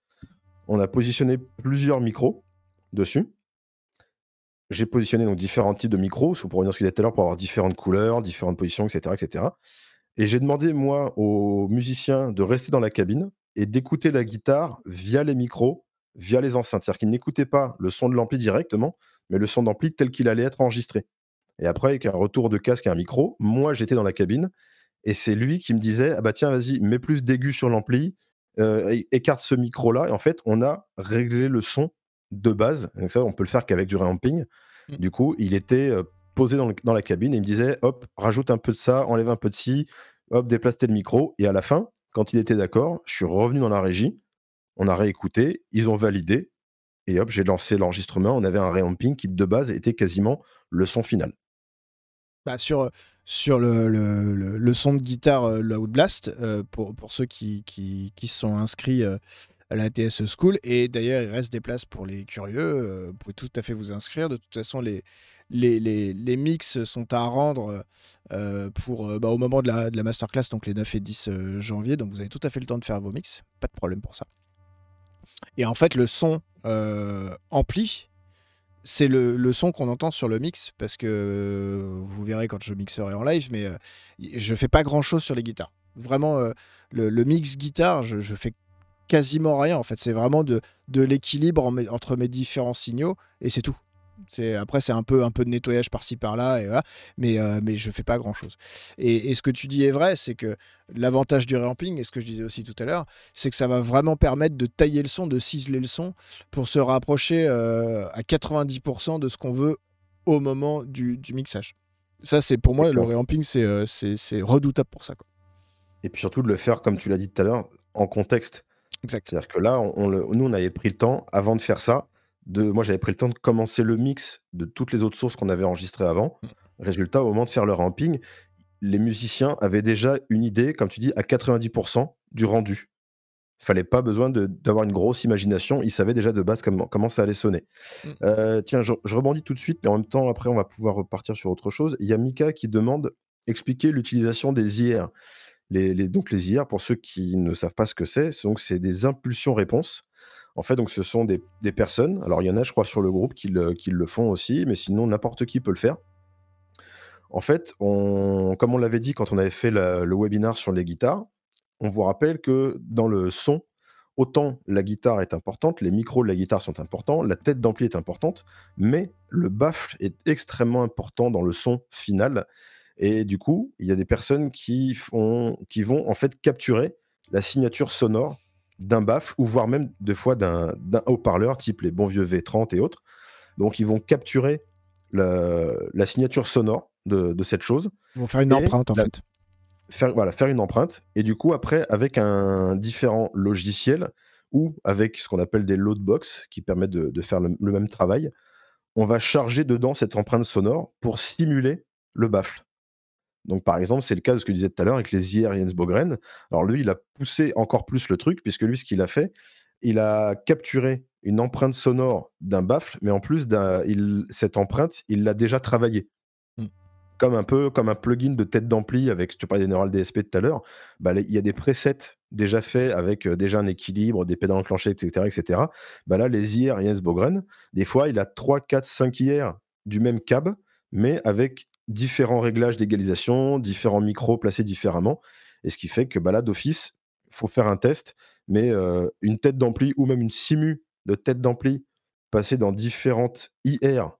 on a positionné plusieurs micros dessus. J'ai positionné donc différents types de micros, pour revenir ce qu'il j'ai dit tout à l'heure, pour avoir différentes couleurs, différentes positions, etc. etc. Et j'ai demandé, moi, aux musiciens de rester dans la cabine et d'écouter la guitare via les micros, via les enceintes. C'est-à-dire qu'ils n'écoutaient pas le son de l'ampli directement, mais le son d'ampli tel qu'il allait être enregistré. Et après, avec un retour de casque et un micro, moi, j'étais dans la cabine et c'est lui qui me disait ah bah tiens vas-y mets plus d'aigus sur l'ampli euh, écarte ce micro-là, et en fait, on a réglé le son de base. ça, on peut le faire qu'avec du ramping. Mmh. Du coup, il était euh, posé dans, la cabine et il me disait, hop, rajoute un peu de ça, enlève un peu de ci, hop, déplace le micro. Et à la fin, quand il était d'accord, je suis revenu dans la régie, on a réécouté, ils ont validé, et hop, j'ai lancé l'enregistrement. On avait un ramping qui, de base, était quasiment le son final.
Bah sur euh, sur le, son de guitare euh, Loud Blast euh, pour, ceux qui, qui, sont inscrits euh, à la TSE School. Et d'ailleurs, il reste des places pour les curieux. Vous pouvez tout à fait vous inscrire. De toute façon, les, les, mix sont à rendre pour, bah, au moment de la, de la, masterclass, donc les 9 et 10 janvier. Donc vous avez tout à fait le temps de faire vos mix. Pas de problème pour ça. Et en fait, le son euh, ampli c'est le, son qu'on entend sur le mix, parce que euh, vous verrez quand je mixerai en live, mais euh, je fais pas grand chose sur les guitares. Vraiment, euh, le, mix guitare, je, je, fais quasiment rien en fait. C'est vraiment de, de l'équilibre entre mes différents signaux et c'est tout après c'est un peu un peu de nettoyage par-ci par-là et voilà, mais euh, mais je fais pas grand-chose. Et, ce que tu dis est vrai, c'est que l'avantage du ramping et ce que je disais aussi tout à l'heure, c'est que ça va vraiment permettre de tailler le son, de ciseler le son pour se rapprocher euh, à 90% de ce qu'on veut au moment du, mixage.
Ça c'est pour moi le ramping euh, c'est c'est redoutable pour ça Et puis surtout de le faire comme tu l'as dit tout à l'heure en contexte. C'est-à-dire que là, on, nous, on avait pris le temps avant de faire ça moi, j'avais pris le temps de commencer le mix de toutes les autres sources qu'on avait enregistrées avant. Mmh. Résultat, au moment de faire le ramping, les musiciens avaient déjà une idée, comme tu dis, à 90% du rendu. Fallait pas besoin d'avoir une grosse imagination. Ils savaient déjà de base comment, ça allait sonner. Mmh. Euh, tiens, je, rebondis tout de suite, mais en même temps, après, on va pouvoir repartir sur autre chose. Il y a Mika qui demande expliquer l'utilisation des IR. donc, les IR, pour ceux qui ne savent pas ce que c'est, donc c'est des impulsions-réponses. En fait, donc, ce sont des, personnes. Alors, il y en a, je crois, sur le groupe qui le, font aussi, mais sinon, n'importe qui peut le faire. En fait, comme on l'avait dit quand on avait fait le webinar sur les guitares, on vous rappelle que dans le son, autant la guitare est importante, les micros de la guitare sont importants, la tête d'ampli est importante, mais le baffle est extrêmement important dans le son final. Et du coup, il y a des personnes qui, qui vont en fait capturer la signature sonore d'un baffle ou voire même des fois d'un haut-parleur type les bons vieux V30 et autres. Donc ils vont capturer la, signature sonore de, cette chose. Ils vont faire une empreinte en fait. Faire, voilà, faire une empreinte. Et du coup, après, avec un différent logiciel ou avec ce qu'on appelle des loadbox qui permettent de, faire le, le, même travail, on va charger dedans cette empreinte sonore pour simuler le baffle. Donc, par exemple, c'est le cas de ce que je disais tout à l'heure avec les IR Jens Bogren. Alors, lui, il a poussé encore plus le truc, puisque lui, ce qu'il a fait, il a capturé une empreinte sonore d'un baffle, mais en plus, cette empreinte, il l'a déjà travaillée. Hmm. Comme un peu comme un plugin de tête d'ampli avec, tu parlais des Neural DSP tout à l'heure, bah, il y a des presets déjà faits avec euh, déjà un équilibre, des pédales enclenchées, etc. etc. Bah, là, les IR Jens Bogren, des fois, il a 3, 4, 5 IR du même cab, mais avec différents réglages d'égalisation, différents micros placés différemment. Et ce qui fait que balade là, d'office, il faut faire un test, mais euh, une tête d'ampli ou même une simu de tête d'ampli passée dans différentes IR,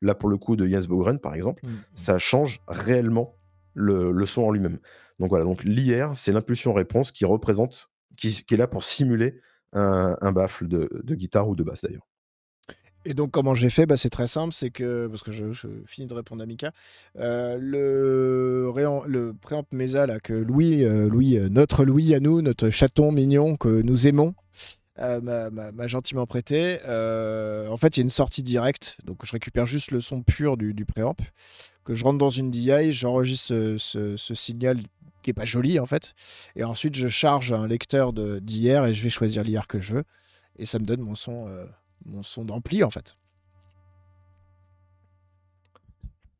là pour le coup de Jens Bogren par exemple, mmh, mmh. ça change réellement le, son en lui-même. Donc voilà, donc l'IR, c'est l'impulsion-réponse qui représente, qui, est là pour simuler un, baffle de, de guitare ou de basse d'ailleurs.
Et donc, comment j'ai fait bah, C'est très simple, c'est que, parce que je, finis de répondre à Mika, euh, le, le préamp Mesa que Louis, euh, Louis, euh, notre Louis à nous, notre chaton mignon que nous aimons, m'a gentiment prêté. en fait, il y a une sortie directe, donc je récupère juste le son pur du, du préamp, que je rentre dans une DI, j'enregistre ce, ce signal qui n'est pas joli en fait, et ensuite je charge un lecteur d'hier et je vais choisir l'IR que je veux, et ça me donne mon son mon son d'ampli en fait.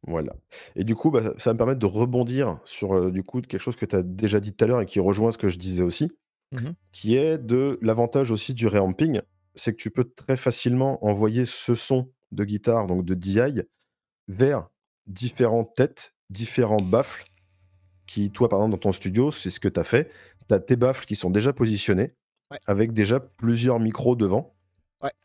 Voilà. Et du coup, bah, ça me permet de rebondir sur euh, du coup quelque chose que tu as déjà dit tout à l'heure et qui rejoint ce que je disais aussi, mmh qui est de l'avantage aussi du reamping, c'est que tu peux très facilement envoyer ce son de guitare, donc de DI, vers différentes têtes, différents baffles, qui, toi, par exemple, dans ton studio, c'est ce que tu as fait. Tu as tes baffles qui sont déjà positionnés, avec déjà plusieurs micros devant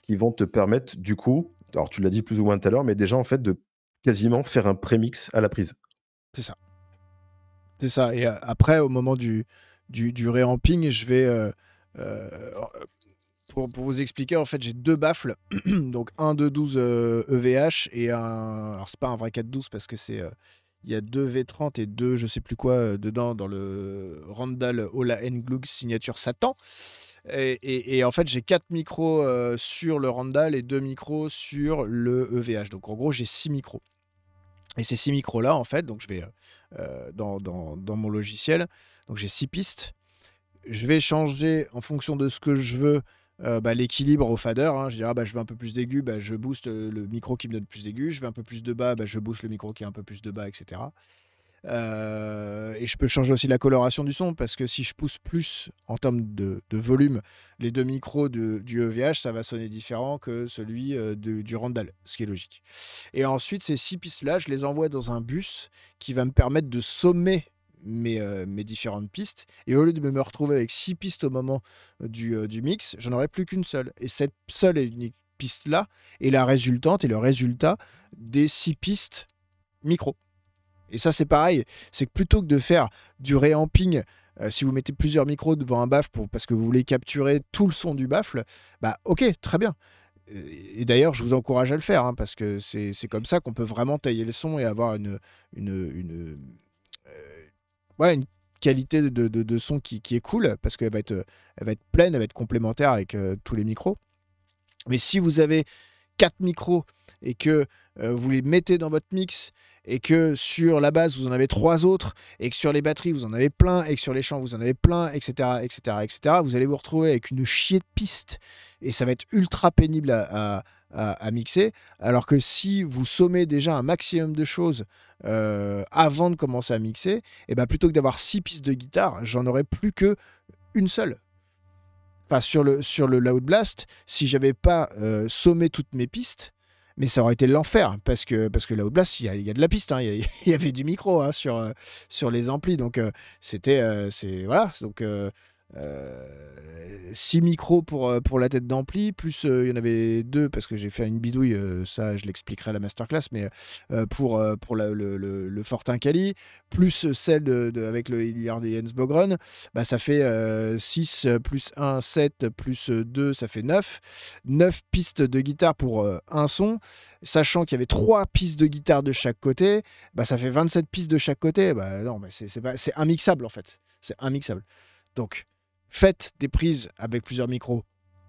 qui vont te permettre, du coup, alors tu l'as dit plus ou moins tout à l'heure, mais déjà, en fait, de quasiment faire un prémix à la prise. C'est ça.
C'est ça. Et euh, après, au moment du, du, du je vais. Euh, euh, pour, vous expliquer, en fait, j'ai deux baffles. donc, un de 12 EVH e et un. Alors, c'est pas un vrai 4-12 parce que c'est. Il y a deux V30 et deux je sais plus quoi dedans dans le Randall Ola Glug signature Satan. Et, en fait, j'ai quatre micros euh, sur le Randall et deux micros sur le EVH. Donc en gros, j'ai six micros. Et ces six micros-là, en fait, donc je vais euh, dans, mon logiciel, donc j'ai six pistes. Je vais changer en fonction de ce que je veux euh, bah, l'équilibre au fader. Hein. Je dirais, ah, bah, je veux un peu plus d'aigu, bah, je booste le micro qui me donne plus d'aigu. Je veux un peu plus de bas, je booste le micro qui est un peu plus de bas, etc. Euh, et je peux changer aussi la coloration du son parce que si je pousse plus en termes de, volume les deux micros du EVH, ça va sonner différent que celui euh, du Randall, ce qui est logique. Et ensuite, ces six pistes-là, je les envoie dans un bus qui va me permettre de sommer mes, euh, mes différentes pistes. Et au lieu de me retrouver avec six pistes au moment du, du mix, j'en aurai plus qu'une seule. Et cette seule et unique piste-là est la résultante et le résultat des six pistes micro. Et ça, c'est pareil. C'est que plutôt que de faire du réamping, euh, si vous mettez plusieurs micros devant un baffle parce que vous voulez capturer tout le son du baffle, bah ok, très bien. Et, d'ailleurs, je vous encourage à le faire, hein, parce que c'est comme ça qu'on peut vraiment tailler le son et avoir une, une, euh, qualité de, son qui, est cool, parce qu'elle va, être, va être pleine, elle va être complémentaire avec euh, tous les micros. Mais si vous avez quatre micros et que euh, vous les mettez dans votre mix et que sur la base vous en avez trois autres et que sur les batteries vous en avez plein et que sur les chants vous en avez plein, etc., etc., etc. Vous allez vous retrouver avec une chier de piste et ça va être ultra pénible à, mixer. Alors que si vous sommez déjà un maximum de choses euh, avant de commencer à mixer, et eh bien plutôt que d'avoir six pistes de guitare, j'en aurai plus que une seule sur le, sur le Loud Blast, si j'avais pas euh, sommé toutes mes pistes, mais ça aurait été l'enfer parce que parce que blast il y, y, a de la piste hein. il y, avait du micro hein, sur euh, sur les amplis donc euh, c'était c'est voilà donc 6 euh, micros pour, euh, pour la tête d'ampli, plus euh, il y en avait 2 parce que j'ai fait une bidouille, ça je l'expliquerai à la masterclass, mais pour, pour le, Fortin Cali, plus celle de, avec le Hilliard et Jens Bogren, bah, ça fait 6 plus 1, 7 plus 2, ça fait 9. 9 pistes de guitare pour un son, sachant qu'il y avait 3 pistes de guitare de chaque côté, bah, ça fait 27 pistes de chaque côté. Bah, non, mais c'est, c'est immixable en fait. C'est immixable. Donc, Faites des prises avec plusieurs micros.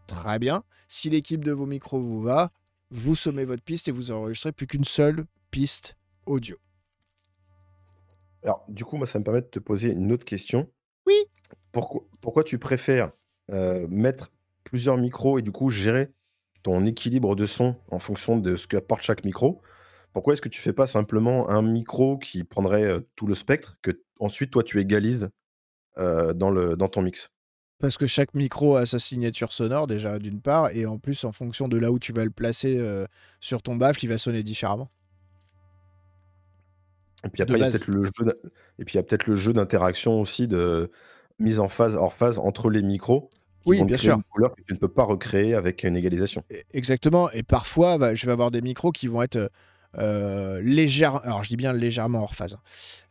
Très bien. Si l'équipe de vos micros vous va, vous sommez votre piste et vous enregistrez plus qu'une seule
piste audio. Alors, du coup, moi, ça me permet de te poser une autre question. Oui. Pourquoi, tu préfères euh, mettre plusieurs micros et du coup gérer ton équilibre de son en fonction de ce que apporte chaque micro Pourquoi est-ce que tu fais pas simplement un micro qui prendrait euh, tout le spectre que ensuite toi tu égalises euh, dans ton mix
parce que chaque micro a sa signature sonore déjà d'une part, et en plus en fonction de là où tu vas le placer euh, sur ton baffle, il va sonner différemment.
Et puis il y a peut-être le jeu, le jeu d'interaction aussi de mise en phase, hors phase entre les micros. Oui, bien sûr. que tu ne peux pas recréer avec une égalisation. E-,
exactement. Et parfois, je vais avoir des micros qui vont être euh, euh, légèrement, alors je dis bien légèrement hors phase. Hein.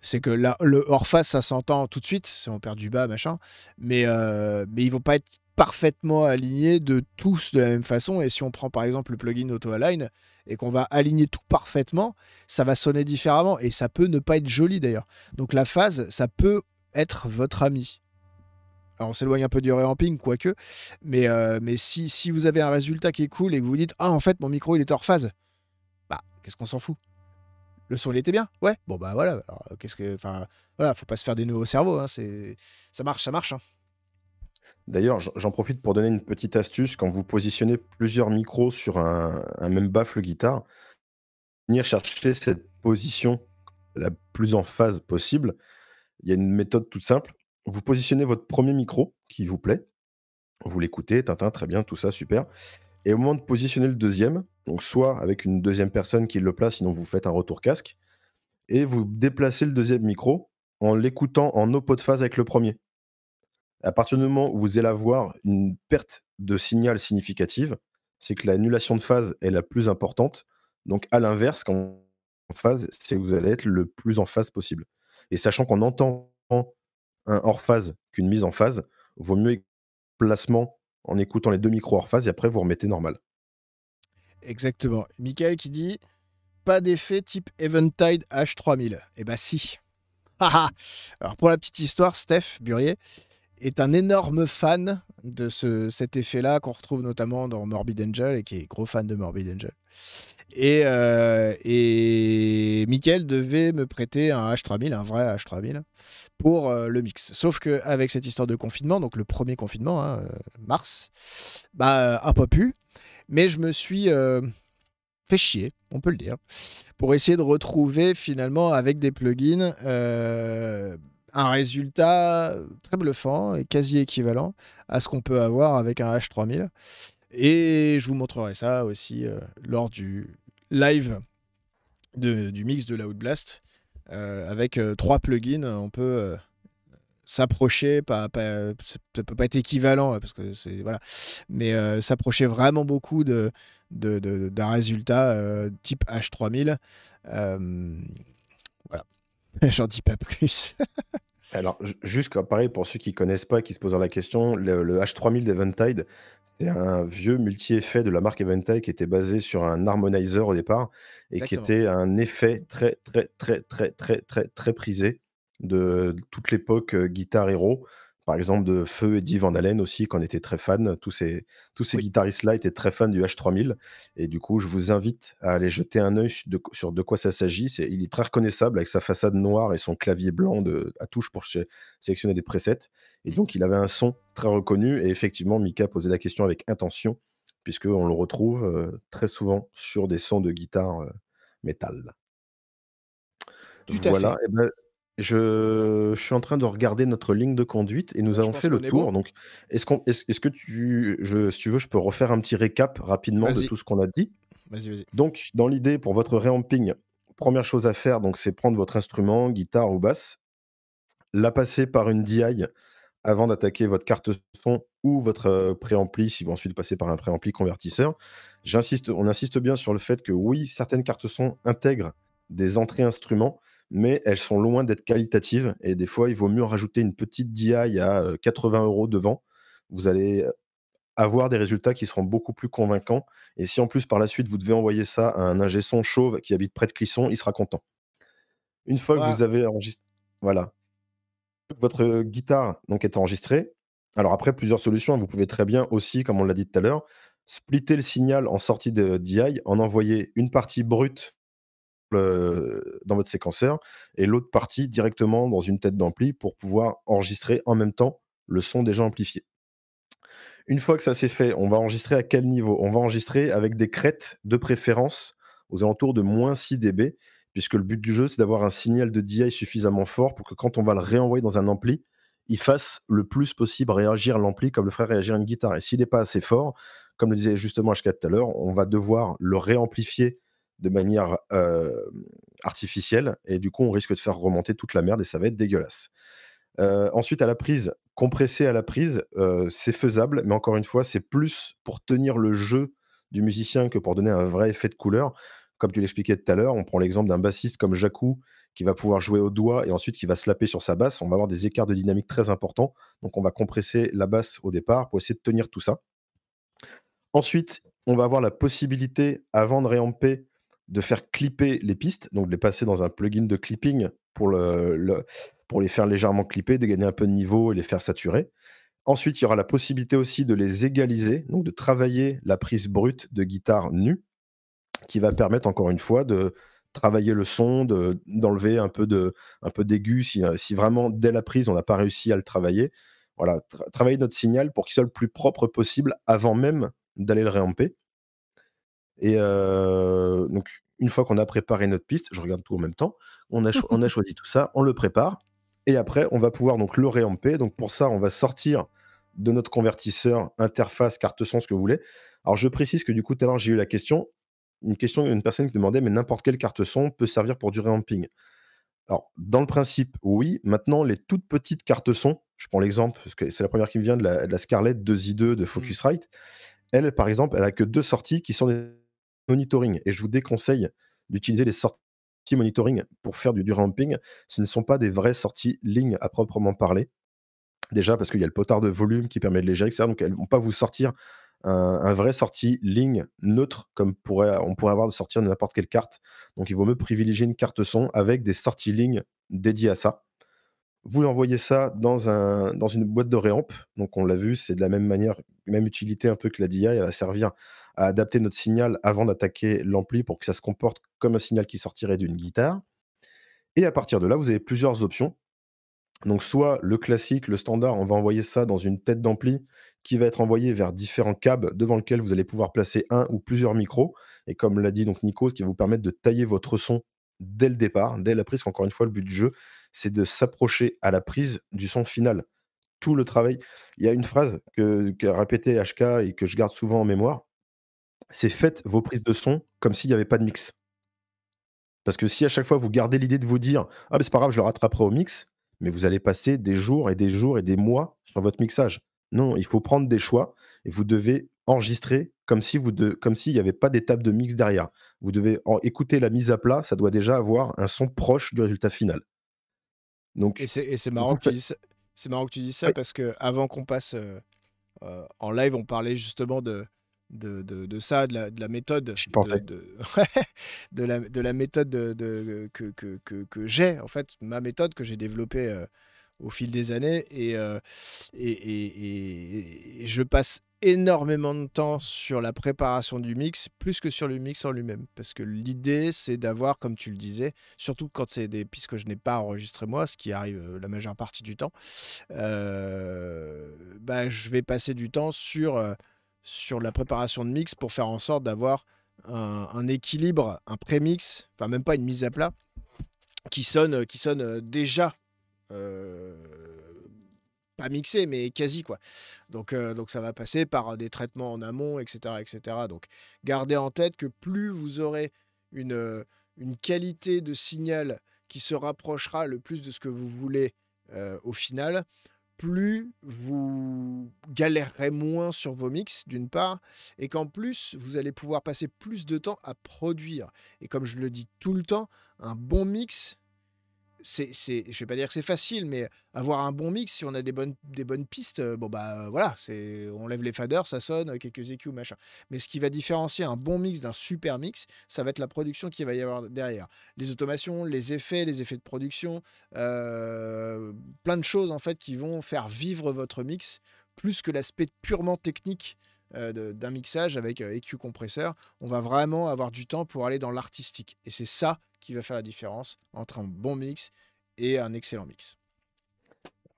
C'est que là, le hors phase, ça s'entend tout de suite, si on perd du bas, machin, mais, euh, mais ils vont pas être parfaitement alignés de tous de la même façon. Et si on prend par exemple le plugin auto-align et qu'on va aligner tout parfaitement, ça va sonner différemment et ça peut ne pas être joli d'ailleurs. Donc la phase, ça peut être votre ami. Alors on s'éloigne un peu du reamping, quoique, mais, euh, mais si, vous avez un résultat qui est cool et que vous dites Ah, en fait, mon micro il est hors phase, Qu'est-ce qu'on s'en fout Le son, il était bien Ouais. Bon, bah voilà. Alors, euh, qu'est-ce que. Enfin, voilà, faut pas se faire des nouveaux cerveaux. Hein, c'est... Ça marche, ça marche. Hein.
D'ailleurs, j'en profite pour donner une petite astuce. Quand vous positionnez plusieurs micros sur un, un même baffle guitare, venir chercher cette position la plus en phase possible, il y a une méthode toute simple. Vous positionnez votre premier micro qui vous plaît. Vous l'écoutez, Tintin, très bien, tout ça, super. Et au moment de positionner le deuxième, donc, soit avec une deuxième personne qui le place, sinon vous faites un retour casque, et vous déplacez le deuxième micro en l'écoutant en pot de phase avec le premier. À partir du moment où vous allez avoir une perte de signal significative, c'est que l'annulation de phase est la plus importante. Donc, à l'inverse, quand en phase, c'est que vous allez être le plus en phase possible. Et sachant qu'on entend un hors phase qu'une mise en phase, vaut mieux placement en écoutant les deux micros hors phase et après vous remettez normal.
Exactement. Michael qui dit pas d'effet type Eventide H3000. Eh bah si. Ah, ah. Alors pour la petite histoire, Steph Burier est un énorme fan de ce, cet effet-là qu'on retrouve notamment dans Morbid Angel et qui est gros fan de Morbid Angel. Et, euh, Michael devait me prêter un H3000, un vrai H3000, pour euh, le mix. Sauf qu'avec cette histoire de confinement, donc le premier confinement, hein, euh, mars, bah, a pas pu. Mais je me suis euh, fait chier, on peut le dire, pour essayer de retrouver finalement avec des plugins euh, un résultat très bluffant et quasi équivalent à ce qu'on peut avoir avec un H3000. Et je vous montrerai ça aussi euh, lors du live du mix de l'Outblast. Blast avec trois plugins, on peut s'approcher, pas, pas, peut pas être équivalent parce que c'est voilà, mais euh, s'approcher vraiment beaucoup de d'un résultat euh, type H3000.
Euh, voilà, j'en
dis pas plus.
Alors, juste pareil, pour ceux qui connaissent pas, et qui se posent la question, le, H3000 d'Eventide, c'est un vieux multi-effet de la marque Eventide qui était basé sur un harmonizer au départ et qui était un effet très, très, très, très, très, très, très prisé de toute l'époque guitare héros par exemple de Feu et divan allen aussi, qu'on était très fans Tous ces, tous ces guitaristes-là étaient très fans du H3000. Et du coup, je vous invite à aller jeter un œil sur de quoi ça s'agit. il est très reconnaissable avec sa façade noire et son clavier blanc de, à touche pour sélectionner des presets. Et mmh. donc, il avait un son très reconnu. Et effectivement, Mika posait la question avec intention, puisqu'on le retrouve très souvent sur des sons de guitare métal. voilà. Eh ben, je, suis en train de regarder notre ligne de conduite et nous avons fait le tour. Donc, est-ce que tu, si tu veux, je peux refaire un petit récap rapidement de tout ce qu'on a dit. Vas-y, vas-y. Donc, dans l'idée pour votre réamping, première chose à faire, c'est prendre votre instrument, guitare ou basse, la passer par une DI avant d'attaquer votre carte son ou votre euh, préampli, si vous ensuite passer par un préampli convertisseur. J'insiste, on insiste bien sur le fait que oui, certaines cartes son intègrent des entrées instruments, mais elles sont loin d'être qualitatives. Et des fois, il vaut mieux rajouter une petite DI à 80 euros devant. Vous allez euh, avoir des résultats qui seront beaucoup plus convaincants. Et si en plus, par la suite, vous devez envoyer ça à un ingé son chauve qui habite près de Clisson, il sera content. Une fois que vous avez enregistré. Voilà. Votre euh, guitare donc, est enregistrée. Alors après, plusieurs solutions. Hein. Vous pouvez très bien aussi, comme on l'a dit tout à l'heure, splitter le signal en sortie de DI, en envoyer une partie brute euh, dans votre séquenceur et l'autre partie directement dans une tête d'ampli pour pouvoir enregistrer en même temps le son déjà amplifié. Une fois que ça c'est fait, on va enregistrer à quel niveau On va enregistrer avec des crêtes de préférence aux alentours de moins 6 dB, puisque le but du jeu c'est d'avoir un signal de DI suffisamment fort pour que quand on va le réenvoyer dans un ampli, il fasse le plus possible réagir l'ampli comme le ferait réagir une guitare. Et s'il n'est pas assez fort, comme le disait justement HK tout à l'heure, on va devoir le réamplifier de manière euh, artificielle. Et du coup, on risque de faire remonter toute la merde et ça va être dégueulasse. Euh, ensuite, à la prise, compresser à la prise, euh, c'est faisable, mais encore une fois, c'est plus pour tenir le jeu du musicien que pour donner un vrai effet de couleur. Comme tu l'expliquais tout à l'heure, on prend l'exemple d'un bassiste comme Jacou qui va pouvoir jouer au doigt et ensuite qui va slapper sur sa basse. On va avoir des écarts de dynamique très importants. Donc on va compresser la basse au départ pour essayer de tenir tout ça. Ensuite, on va avoir la possibilité, avant de réamper, de faire clipper les pistes, donc de les passer dans un plugin de clipping pour, les faire légèrement clipper, de gagner un peu de niveau et les faire saturer. Ensuite, il y aura la possibilité aussi de les égaliser, donc de travailler la prise brute de guitare nue, qui va permettre encore une fois de travailler le son, d'enlever un peu de d'aigu si, vraiment dès la prise on n'a pas réussi à le travailler. Voilà, travailler notre signal pour qu'il soit le plus propre possible avant même d'aller le réamper. Et donc, une fois qu'on a préparé notre piste, je regarde tout en même temps, on a, choisi tout ça, on le prépare, et après, on va pouvoir donc le réamper. Donc, pour ça, on va sortir de notre convertisseur, interface, carte son, ce que vous voulez. Alors, je précise que du coup, tout à l'heure, j'ai eu la question, une question une personne qui demandait, mais n'importe quelle carte son peut servir pour du réamping alors, dans le principe, oui. Maintenant, les toutes petites cartes son, je prends l'exemple, parce que c'est la première qui me vient de la, de Scarlett 2i2 de mmh. Focusrite. Elle, par exemple, elle a que deux sorties qui sont des monitoring. Et je vous déconseille d'utiliser les sorties monitoring pour faire du, du ramping. Ce ne sont pas des vraies sorties ligne à proprement parler. Déjà parce qu'il y a le potard de volume qui permet de les gérer, etc. Donc elles ne vont pas vous sortir un, vrai sortie ligne neutre comme on pourrait avoir de sortir de n'importe quelle carte. Donc il vaut mieux privilégier une carte son avec des sorties ligne dédiées à ça. Vous envoyez ça dans, dans une boîte de réamp. Donc on l'a vu, c'est de la même manière, même utilité un peu que la DI. Elle va servir à adapter notre signal avant d'attaquer l'ampli pour que ça se comporte comme un signal qui sortirait d'une guitare. Et à partir de là, vous avez plusieurs options. Donc soit le classique, le standard, on va envoyer ça dans une tête d'ampli qui va être envoyé vers différents câbles devant lesquels vous allez pouvoir placer un ou plusieurs micros. Et comme l'a dit donc Nico, ce qui va vous permettre de tailler votre son dès le départ, dès la prise. Encore une fois, le but du jeu, c'est de s'approcher à la prise du son final. Tout le travail. Il y a une phrase que qu'a HK et que je garde souvent en mémoire c'est faites vos prises de son comme s'il n'y avait pas de mix. Parce que si à chaque fois vous gardez l'idée de vous dire Ah, mais c'est pas grave, je le rattraperai au mix, mais vous allez passer des jours et des jours et des mois sur votre mixage. Non, il faut prendre des choix et vous devez enregistrer comme si s'il n'y avait pas d'étape de mix derrière. Vous devez écouter la mise à plat, ça doit déjà avoir un son proche du résultat final. Donc,
et c'est marrant, que tu dis ça, ça parce que avant qu'on passe euh, euh, en live, on parlait justement de, de, ça, de la, méthode. de, de, la, de la méthode de, que, j'ai, en fait, ma méthode que j'ai développée euh, au fil des années. Euh, et, et, je passe énormément de temps sur la préparation du mix, plus que sur le mix en lui-même. Parce que l'idée, c'est d'avoir, comme tu le disais, surtout quand c'est des pistes que je n'ai pas enregistrées moi, ce qui arrive euh, la majeure partie du temps, bah, je vais passer du temps sur sur la préparation de mix pour faire en sorte d'avoir un, équilibre, un pré prémix, enfin même pas une mise à plat, qui sonne, euh, qui sonne euh, déjà euh, pas mixé, mais quasi quoi. Donc, donc ça va passer par des traitements en amont, etc., etc. Donc gardez en tête que plus vous aurez une, une qualité de signal qui se rapprochera le plus de ce que vous voulez au final, plus vous galérerez moins sur vos mix, d'une part, et qu'en plus, vous allez pouvoir passer plus de temps à produire. Et comme je le dis tout le temps, un bon mix, c'est, je vais pas dire que c'est facile, mais avoir un bon mix, si on a des bonnes, des bonnes pistes, euh, bon bah euh, voilà, c'est, on lève les faders, ça sonne, euh, quelques EQ, machin. Mais ce qui va différencier un bon mix d'un super mix, ça va être la production qui va y avoir derrière. Les automations, les effets, les effets de production, plein de choses en fait qui vont faire vivre votre mix plus que l'aspect purement technique euh, d'un mixage avec EQ euh, compresseur, on va vraiment avoir du temps pour aller dans l'artistique. Et c'est ça qui va faire la différence entre un bon mix et un excellent mix.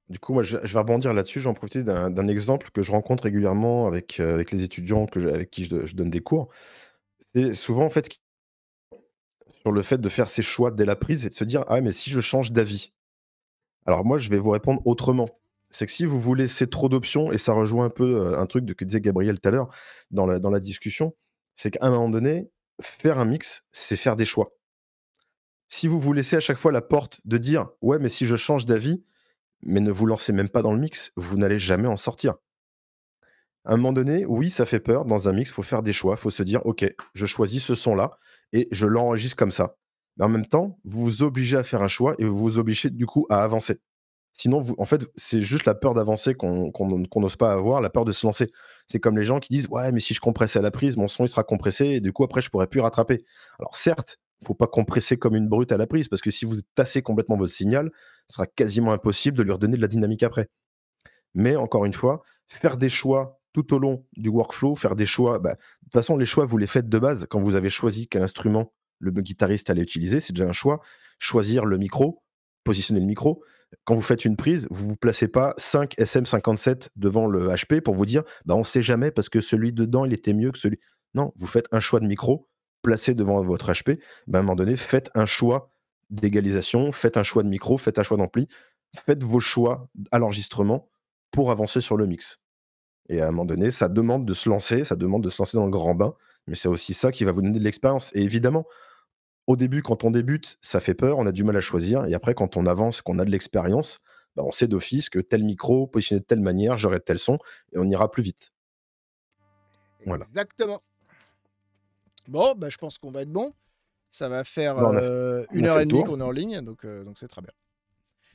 Du coup, moi, je, vais rebondir là-dessus. J'en profiter d'un exemple que je rencontre régulièrement avec, euh, les étudiants avec qui je, je, donne des cours. C'est souvent, en fait, sur le fait de faire ses choix dès la prise et de se dire Ah, mais si je change d'avis, alors moi, je vais vous répondre autrement c'est que si vous vous laissez trop d'options, et ça rejoint un peu euh, un truc de, que disait Gabriel tout à l'heure dans la, dans la discussion, c'est qu'à un moment donné, faire un mix, c'est faire des choix. Si vous vous laissez à chaque fois la porte de dire ouais, mais si je change d'avis, mais ne vous lancez même pas dans le mix, vous n'allez jamais en sortir. À un moment donné, oui, ça fait peur. Dans un mix, faut faire des choix. faut se dire ok, je choisis ce son-là et je l'enregistre comme ça. Mais en même temps, vous vous obligez à faire un choix et vous vous obligez du coup à avancer. Sinon, en fait, c'est juste la peur d'avancer qu'on n'ose pas avoir, la peur de se lancer. C'est comme les gens qui disent Ouais, mais si je compresse à la prise, mon son il sera compressé et du coup, après, je pourrai plus rattraper. Alors, certes, il faut pas compresser comme une brute à la prise parce que si vous tassez complètement votre signal, ce sera quasiment impossible de lui redonner de la dynamique après. Mais encore une fois, faire des choix tout au long du workflow, faire des choix. Bah, de toute façon, les choix, vous les faites de base quand vous avez choisi quel instrument le guitariste allait utiliser. C'est déjà un choix. Choisir le micro, positionner le micro quand vous faites une prise, vous ne vous placez pas 5 SM57 devant le HP pour vous dire bah, on ne sait jamais parce que celui dedans, il était mieux que celui. Non, vous faites un choix de micro placé devant votre HP. Bah, à un moment donné, faites un choix d'égalisation, faites un choix de micro, faites un choix d'ampli, faites vos choix à l'enregistrement pour avancer sur le mix. Et à un moment donné, ça demande de se lancer, ça demande de se lancer dans le grand bain, mais c'est aussi ça qui va vous donner de l'expérience. Et évidemment, au début, quand on débute, ça fait peur, on a du mal à choisir. Et après, quand on avance, qu'on a de l'expérience, bah, on sait d'office que tel micro, positionné de telle manière, j'aurai tel son, et on ira plus vite. Voilà.
Exactement. Bon, bah, je pense qu'on va être bon. Ça va faire bah, euh, une heure et demie qu'on est en ligne, donc euh, donc c'est très bien.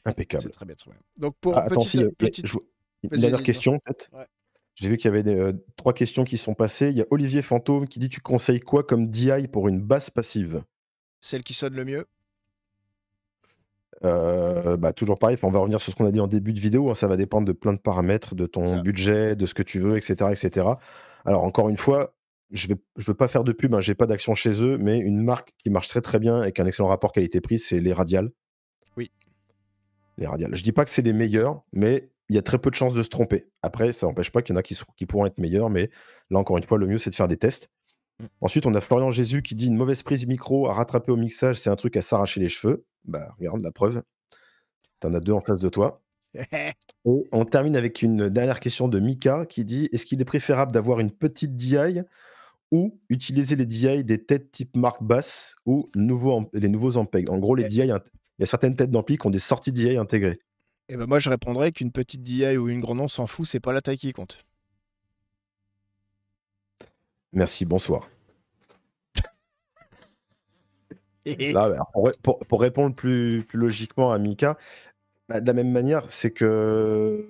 Impeccable. C'est très bien, Donc pour ah, petite, euh, une dernière question peut-être. J'ai vu qu'il y avait trois questions qui sont passées. Il y a Olivier Fantôme qui dit Tu conseilles quoi comme DI pour une basse passive
celle qui sonne le mieux
euh, bah, toujours pareil, on va revenir sur ce qu'on a dit en début de vidéo, hein, ça va dépendre de plein de paramètres, de ton budget, de ce que tu veux, etc. etc. Alors encore une fois, je ne veux pas faire de pub, je hein, j'ai pas d'action chez eux, mais une marque qui marche très très bien et qui a un excellent rapport qualité-prix, c'est les Radiales. Oui. Les Radiales. Je ne dis pas que c'est les meilleurs, mais il y a très peu de chances de se tromper. Après, ça n'empêche pas qu'il y en a qui pourront être meilleurs, mais là encore une fois, le mieux c'est de faire des tests. Mm. Ensuite, on a Florian Jésus qui dit une mauvaise prise micro à rattraper au mixage, c'est un truc à s'arracher les cheveux. Bah, regarde la preuve. T'en as deux en face de toi. on termine avec une dernière question de Mika qui dit Est-ce qu'il est préférable d'avoir une petite DI ou utiliser les DI des têtes type marque basse ou les nouveaux ampegs? En gros, les eh. DI, il y a certaines têtes d'ampli qui ont des sorties DI intégrées.
Et eh ben moi, je répondrais qu'une petite DI ou une grande, on s'en fout, c'est pas la taille qui compte.
Merci, bonsoir. Bah, pour, répondre plus, logiquement à Mika, bah, de la même manière, c'est que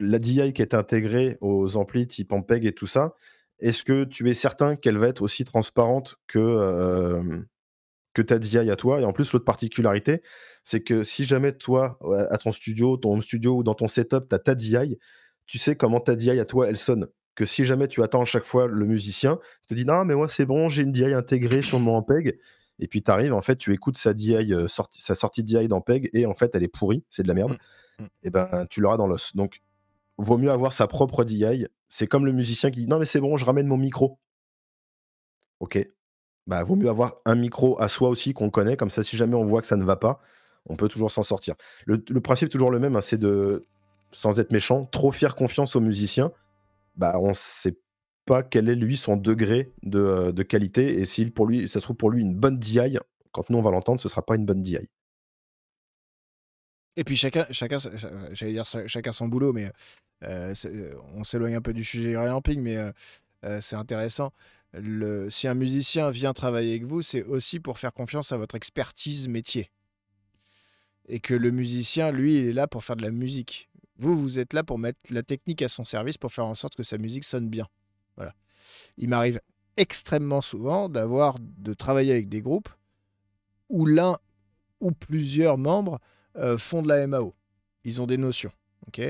la DI qui est intégrée aux amplis type Ampeg et tout ça, est-ce que tu es certain qu'elle va être aussi transparente que, euh, que ta DI à toi Et en plus, l'autre particularité, c'est que si jamais toi, à ton studio, ton home studio ou dans ton setup, tu as ta DI, tu sais comment ta DI à toi, elle sonne si jamais tu attends à chaque fois le musicien, te dis non, mais moi c'est bon, j'ai une DI intégrée sur mon peg Et puis tu arrives, en fait, tu écoutes sa DI, euh, sa sortie DI dans PEG et en fait elle est pourrie, c'est de la merde. Mm, mm. Et ben tu l'auras dans l'os. Donc vaut mieux avoir sa propre DI. C'est comme le musicien qui dit non, mais c'est bon, je ramène mon micro. Ok. Bah, vaut mieux avoir un micro à soi aussi qu'on connaît, comme ça si jamais on voit que ça ne va pas, on peut toujours s'en sortir. Le, principe est toujours le même, hein, c'est de, sans être méchant, trop faire confiance aux musiciens bah, on sait pas quel est lui son degré de, qualité et si pour lui, ça se trouve pour lui une bonne DI, quand nous on va l'entendre, ce sera pas une bonne DI.
Et puis chacun, chacun, j'allais dire chacun son boulot, mais on s'éloigne un peu du sujet ramping, mais c'est intéressant. Le, si un musicien vient travailler avec vous, c'est aussi pour faire confiance à votre expertise métier. Et que le musicien, lui, il est là pour faire de la musique. Vous, vous êtes là pour mettre la technique à son service pour faire en sorte que sa musique sonne bien. Voilà. Il m'arrive extrêmement souvent d'avoir de travailler avec des groupes où l'un ou plusieurs membres euh, font de la MAO. Ils ont des notions. ok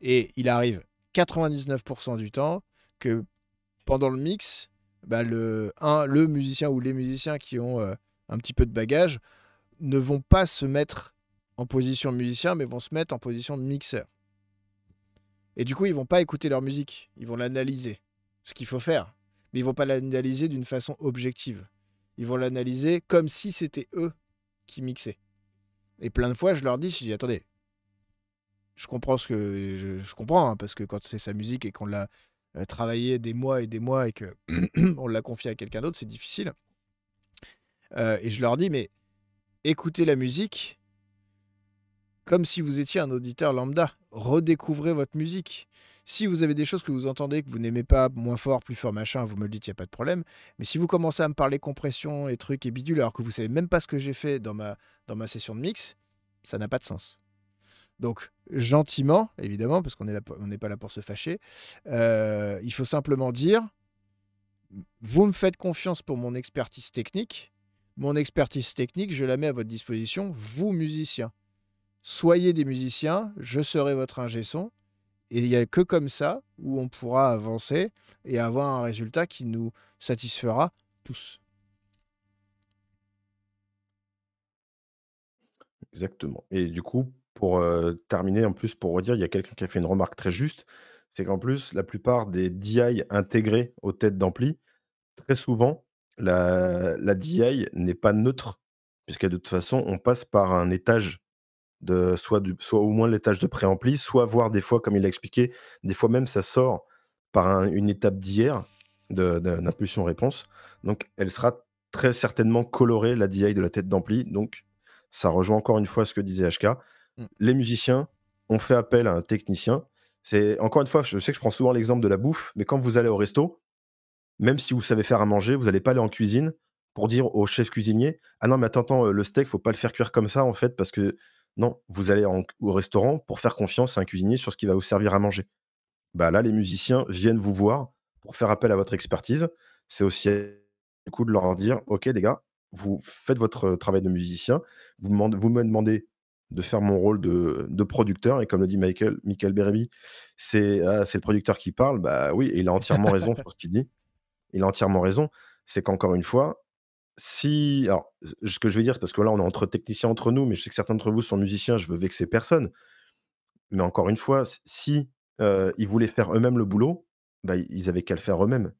Et il arrive 99% du temps que pendant le mix, bah, le, musicien ou les musiciens qui ont euh, un petit peu de bagage ne vont pas se mettre en position musicien, mais vont se mettre en position de mixeur. Et du coup, ils vont pas écouter leur musique, ils vont l'analyser, ce qu'il faut faire. Mais ils vont pas l'analyser d'une façon objective. Ils vont l'analyser comme si c'était eux qui mixaient. Et plein de fois, je leur dis, je dis, attendez, je comprends ce que je, comprends, hein, parce que quand c'est sa musique et qu'on l'a euh, travaillé des mois et des mois et que on l'a confié à quelqu'un d'autre, c'est difficile. Euh, et je leur dis, mais écoutez la musique comme si vous étiez un auditeur lambda redécouvrez votre musique. Si vous avez des choses que vous entendez, que vous n'aimez pas, moins fort, plus fort, machin, vous me le dites, il n'y a pas de problème. Mais si vous commencez à me parler compression et trucs et bidule, alors que vous savez même pas ce que j'ai fait dans ma, dans ma session de mix, ça n'a pas de sens. Donc, gentiment, évidemment, parce qu'on n'est pas là pour se fâcher, euh, il faut simplement dire, vous me faites confiance pour mon expertise technique, mon expertise technique, je la mets à votre disposition, vous musiciens soyez des musiciens, je serai votre ingé son. Et il n'y a que comme ça où on pourra avancer et avoir un résultat qui nous satisfera tous.
Exactement. Et du coup, pour euh, terminer, en plus, pour redire, il y a quelqu'un qui a fait une remarque très juste, c'est qu'en plus, la plupart des DI intégrés aux têtes d'ampli, très souvent, la, DI n'est pas neutre, puisque de toute façon, on passe par un étage soit, au moins l'étage de préampli, soit voir des fois, comme il a expliqué, des fois même ça sort par une étape d'hier d'impulsion réponse. Donc elle sera très certainement colorée, la DI de la tête d'ampli. Donc ça rejoint encore une fois ce que disait HK. Mm. Les musiciens ont fait appel à un technicien. C'est encore une fois, je sais que je prends souvent l'exemple de la bouffe, mais quand vous allez au resto, même si vous savez faire à manger, vous n'allez pas aller en cuisine pour dire au chef cuisinier Ah non, mais attends, attends, euh, le steak, faut pas le faire cuire comme ça en fait, parce que non, vous allez au restaurant pour faire confiance à un cuisinier sur ce qui va vous servir à manger. Bah là, les musiciens viennent vous voir pour faire appel à votre expertise. C'est aussi du coup de leur dire, OK les gars, vous faites votre travail de musicien, vous, me demandez de faire mon rôle de, producteur. Et comme le dit Michael, Michael ah, c'est le producteur qui parle. Bah oui, il a entièrement raison sur ce qu'il dit. Il a entièrement raison. C'est qu'encore une fois, si. Alors, ce que je vais dire, c'est parce que là, on est entre techniciens entre nous, mais je sais que certains d'entre vous sont musiciens, je veux vexer personne. Mais encore une fois, si ils voulaient faire eux-mêmes le boulot, bah, ils avaient qu'à le faire eux-mêmes.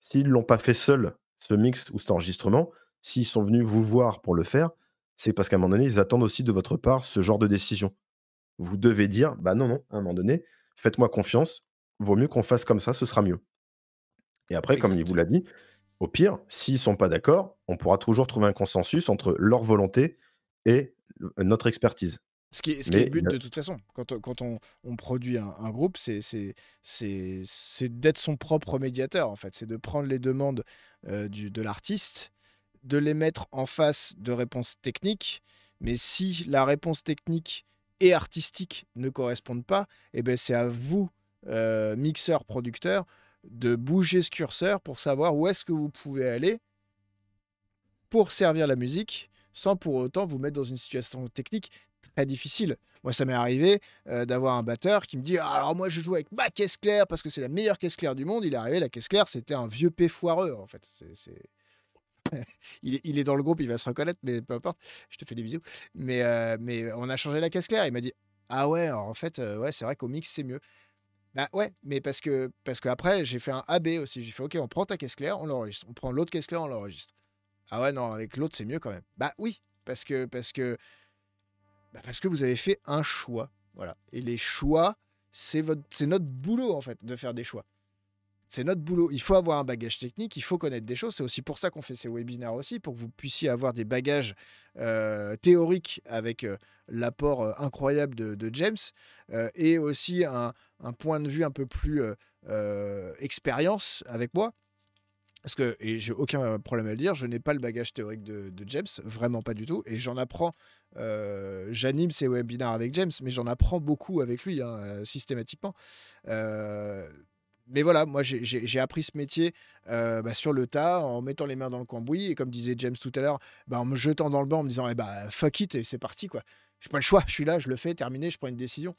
S'ils ne l'ont pas fait seuls, ce mix ou cet enregistrement, s'ils sont venus vous voir pour le faire, c'est parce qu'à un moment donné, ils attendent aussi de votre part ce genre de décision. Vous devez dire, bah non, non, à un moment donné, faites-moi confiance, vaut mieux qu'on fasse comme ça, ce sera mieux. Et après, comme il vous l'a dit, au pire, s'ils ne sont pas d'accord, on pourra toujours trouver un consensus entre leur volonté et notre expertise. Ce qui, est, le but de
toute façon. Quand, on, produit un, groupe, c'est d'être son propre médiateur, en fait. C'est de prendre les demandes euh, du, de l'artiste, de les mettre en face de réponses techniques. Mais si la réponse technique et artistique ne correspondent pas, eh ben c'est à vous, euh, mixeur, producteur, de bouger ce curseur pour savoir où est-ce que vous pouvez aller pour servir la musique sans pour autant vous mettre dans une situation technique très difficile. Moi, ça m'est arrivé euh, d'avoir un batteur qui me dit ah, Alors, moi, je joue avec ma caisse claire parce que c'est la meilleure caisse claire du monde. Il est arrivé, la caisse claire, c'était un vieux P foireux, en fait. C'est. il, est, dans le groupe, il va se reconnaître, mais peu importe. Je te fais des bisous. Mais, euh, on a changé la caisse claire. Il m'a dit Ah ouais, en fait, euh, ouais, c'est vrai qu'au mix, c'est mieux. Bah ouais, mais parce que parce qu'après, j'ai fait un AB aussi. J'ai fait, OK, on prend ta caisse claire, on l'enregistre. On prend l'autre caisse claire, on l'enregistre. Ah ouais, non, avec l'autre, c'est mieux quand même. Bah oui, parce que parce que bah, parce que vous avez fait un choix. Voilà. Et les choix, c'est votre c'est notre boulot en fait de faire des choix. C'est notre boulot. Il faut avoir un bagage technique, il faut connaître des choses. C'est aussi pour ça qu'on fait ces webinaires aussi, pour que vous puissiez avoir des bagages euh, théoriques avec euh, l'apport euh, incroyable de, James et aussi un, point de vue un peu plus expérience avec moi. Parce que, et j'ai aucun problème à le dire, je n'ai pas le bagage théorique de, James, vraiment pas du tout. Et j'en apprends, j'anime ces webinaires avec James, mais j'en apprends beaucoup avec lui, hein, systématiquement mais voilà, moi j'ai appris ce métier euh, bah, sur le tas, en mettant les mains dans le cambouis, et comme disait James tout à l'heure, bah, en me jetant dans le banc, en me disant, eh bah, fuck it, et c'est parti, quoi. J'ai pas le choix, je suis là, je le fais, terminé, je prends une décision.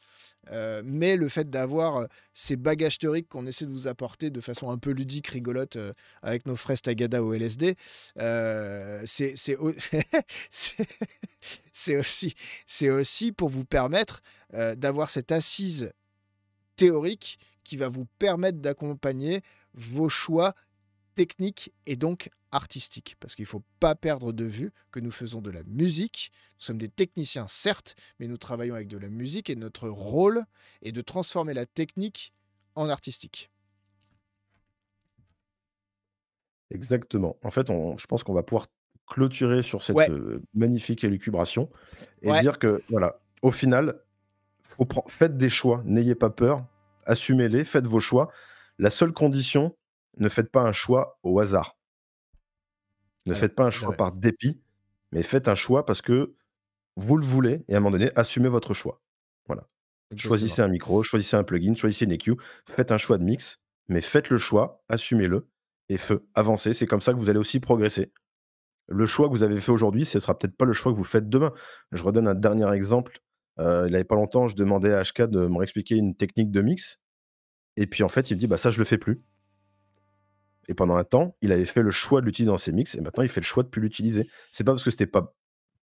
Euh, mais le fait d'avoir euh, ces bagages théoriques qu'on essaie de vous apporter de façon un peu ludique, rigolote, avec nos fraises tagada au LSD, c'est c'est aussi, aussi pour vous permettre d'avoir cette assise théorique qui va vous permettre d'accompagner vos choix techniques et donc artistiques. Parce qu'il ne faut pas perdre de vue que nous faisons de la musique. Nous sommes des techniciens, certes, mais nous travaillons avec de la musique et notre rôle est de transformer la technique en artistique.
Exactement. En fait, je pense qu'on va pouvoir clôturer sur cette euh, magnifique élucubration et dire que, voilà, au final, faites des choix, n'ayez pas peur, assumez-les, faites vos choix. La seule condition, ne faites pas un choix au hasard. Ne faites pas un choix par dépit, mais faites un choix parce que vous le voulez et à un moment donné, assumez votre choix. Voilà. Choisissez un micro, choisissez un plugin, choisissez une EQ, faites un choix de mix, mais faites le choix, assumez-le et feu, avancez. C'est comme ça que vous allez aussi progresser. Le choix que vous avez fait aujourd'hui, ce ne sera peut-être pas le choix que vous faites demain. Je redonne un dernier exemple euh, il avait pas longtemps, je demandais à HK de me réexpliquer une technique de mix. Et puis en fait, il me dit bah ça je le fais plus. Et pendant un temps, il avait fait le choix de l'utiliser dans ses mix, et maintenant il fait le choix de plus l'utiliser. C'est pas parce que c'était pas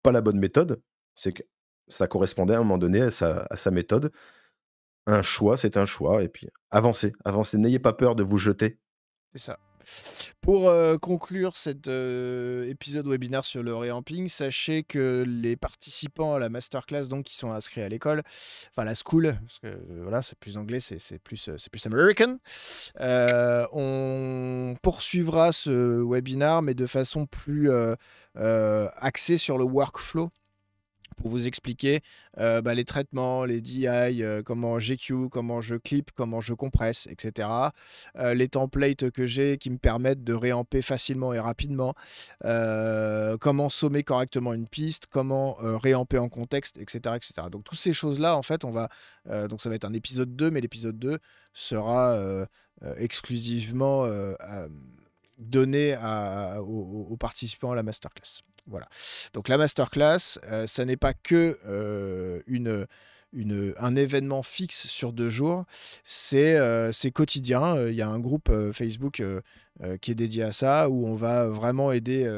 pas la bonne méthode, c'est que ça correspondait à un moment donné à sa, à sa méthode. Un choix, c'est un choix, et puis avancez, avancez, n'ayez pas peur de vous jeter. C'est ça.
Pour euh, conclure cet euh, épisode webinaire sur le reamping, sachez que les participants à la masterclass, donc qui sont inscrits à l'école, enfin la school, parce que euh, voilà, c'est plus anglais, c'est plus, c'est plus on poursuivra ce webinaire, mais de façon plus axée sur le workflow pour vous expliquer euh, bah, les traitements, les DI, euh, comment GQ, comment je clip, comment je compresse, etc. Euh, les templates que j'ai qui me permettent de réamper facilement et rapidement, comment sommer correctement une piste, comment réamper en contexte, etc., etc. Donc toutes ces choses-là, en fait, on va... donc ça va être un épisode 2, mais l'épisode 2 sera exclusivement donner aux, participants à la masterclass. Voilà. Donc la masterclass, euh, ça n'est pas que euh, une, une, un événement fixe sur deux jours, c'est euh, quotidien. Il y a un groupe Facebook qui est dédié à ça, où on va vraiment aider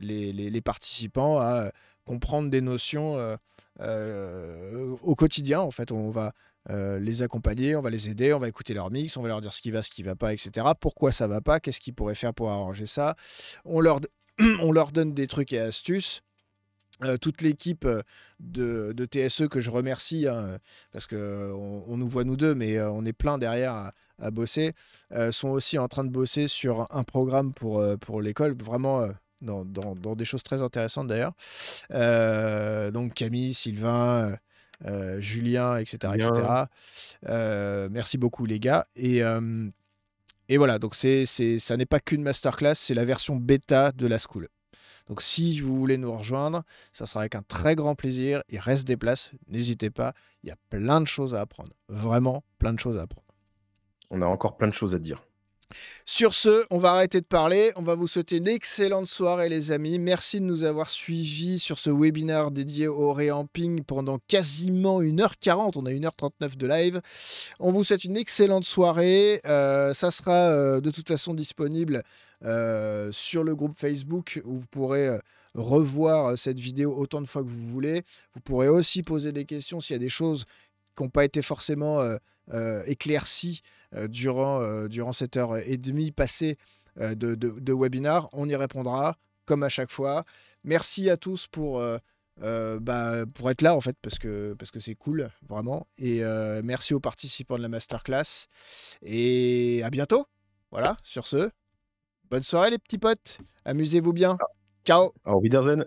les, les, les, participants à comprendre des notions au quotidien. En fait, on va euh, les accompagner, on va les aider, on va écouter leur mix, on va leur dire ce qui va, ce qui va pas, etc. Pourquoi ça va pas, qu'est-ce qu'ils pourraient faire pour arranger ça. On leur, donne des trucs et astuces. Euh, toute l'équipe euh, de, TSE e que je remercie, hein, parce qu'on on nous voit nous deux, mais on est plein derrière à, bosser, sont aussi en train de bosser sur un programme pour, l'école, vraiment dans, dans, des choses très intéressantes d'ailleurs. donc Camille, Sylvain... Euh, Julien, etc. etc. Euh, merci beaucoup, les gars. Et. Euh, et voilà, donc c'est, ça n'est pas qu'une masterclass, c'est la version bêta de la school. Donc si vous voulez nous rejoindre, ça sera avec un très grand plaisir. Il reste des places, n'hésitez pas. Il y a plein de choses à apprendre. Vraiment
plein de choses à apprendre. On a encore plein de choses à dire.
Sur ce, on va arrêter de parler. On va vous souhaiter une excellente soirée, les amis. Merci de nous avoir suivis sur ce webinaire dédié au reamping pendant quasiment 1h40. On a 1h39 de live. On vous souhaite une excellente soirée. Euh, ça sera euh, de toute façon disponible euh, sur le groupe Facebook où vous pourrez revoir cette vidéo autant de fois que vous voulez. Vous pourrez aussi poser des questions s'il y a des choses qui n'ont pas été forcément euh, éclairci euh, durant, euh, durant cette heure et demie passée de, webinar. On y répondra, comme à chaque fois. Merci à tous pour, bah, pour être là, en fait, parce que parce que c'est cool, vraiment. Et merci aux participants de la masterclass. Et à bientôt. Voilà, sur ce, bonne soirée, les petits potes. Amusez-vous bien. Ah. Ciao. Au revoir.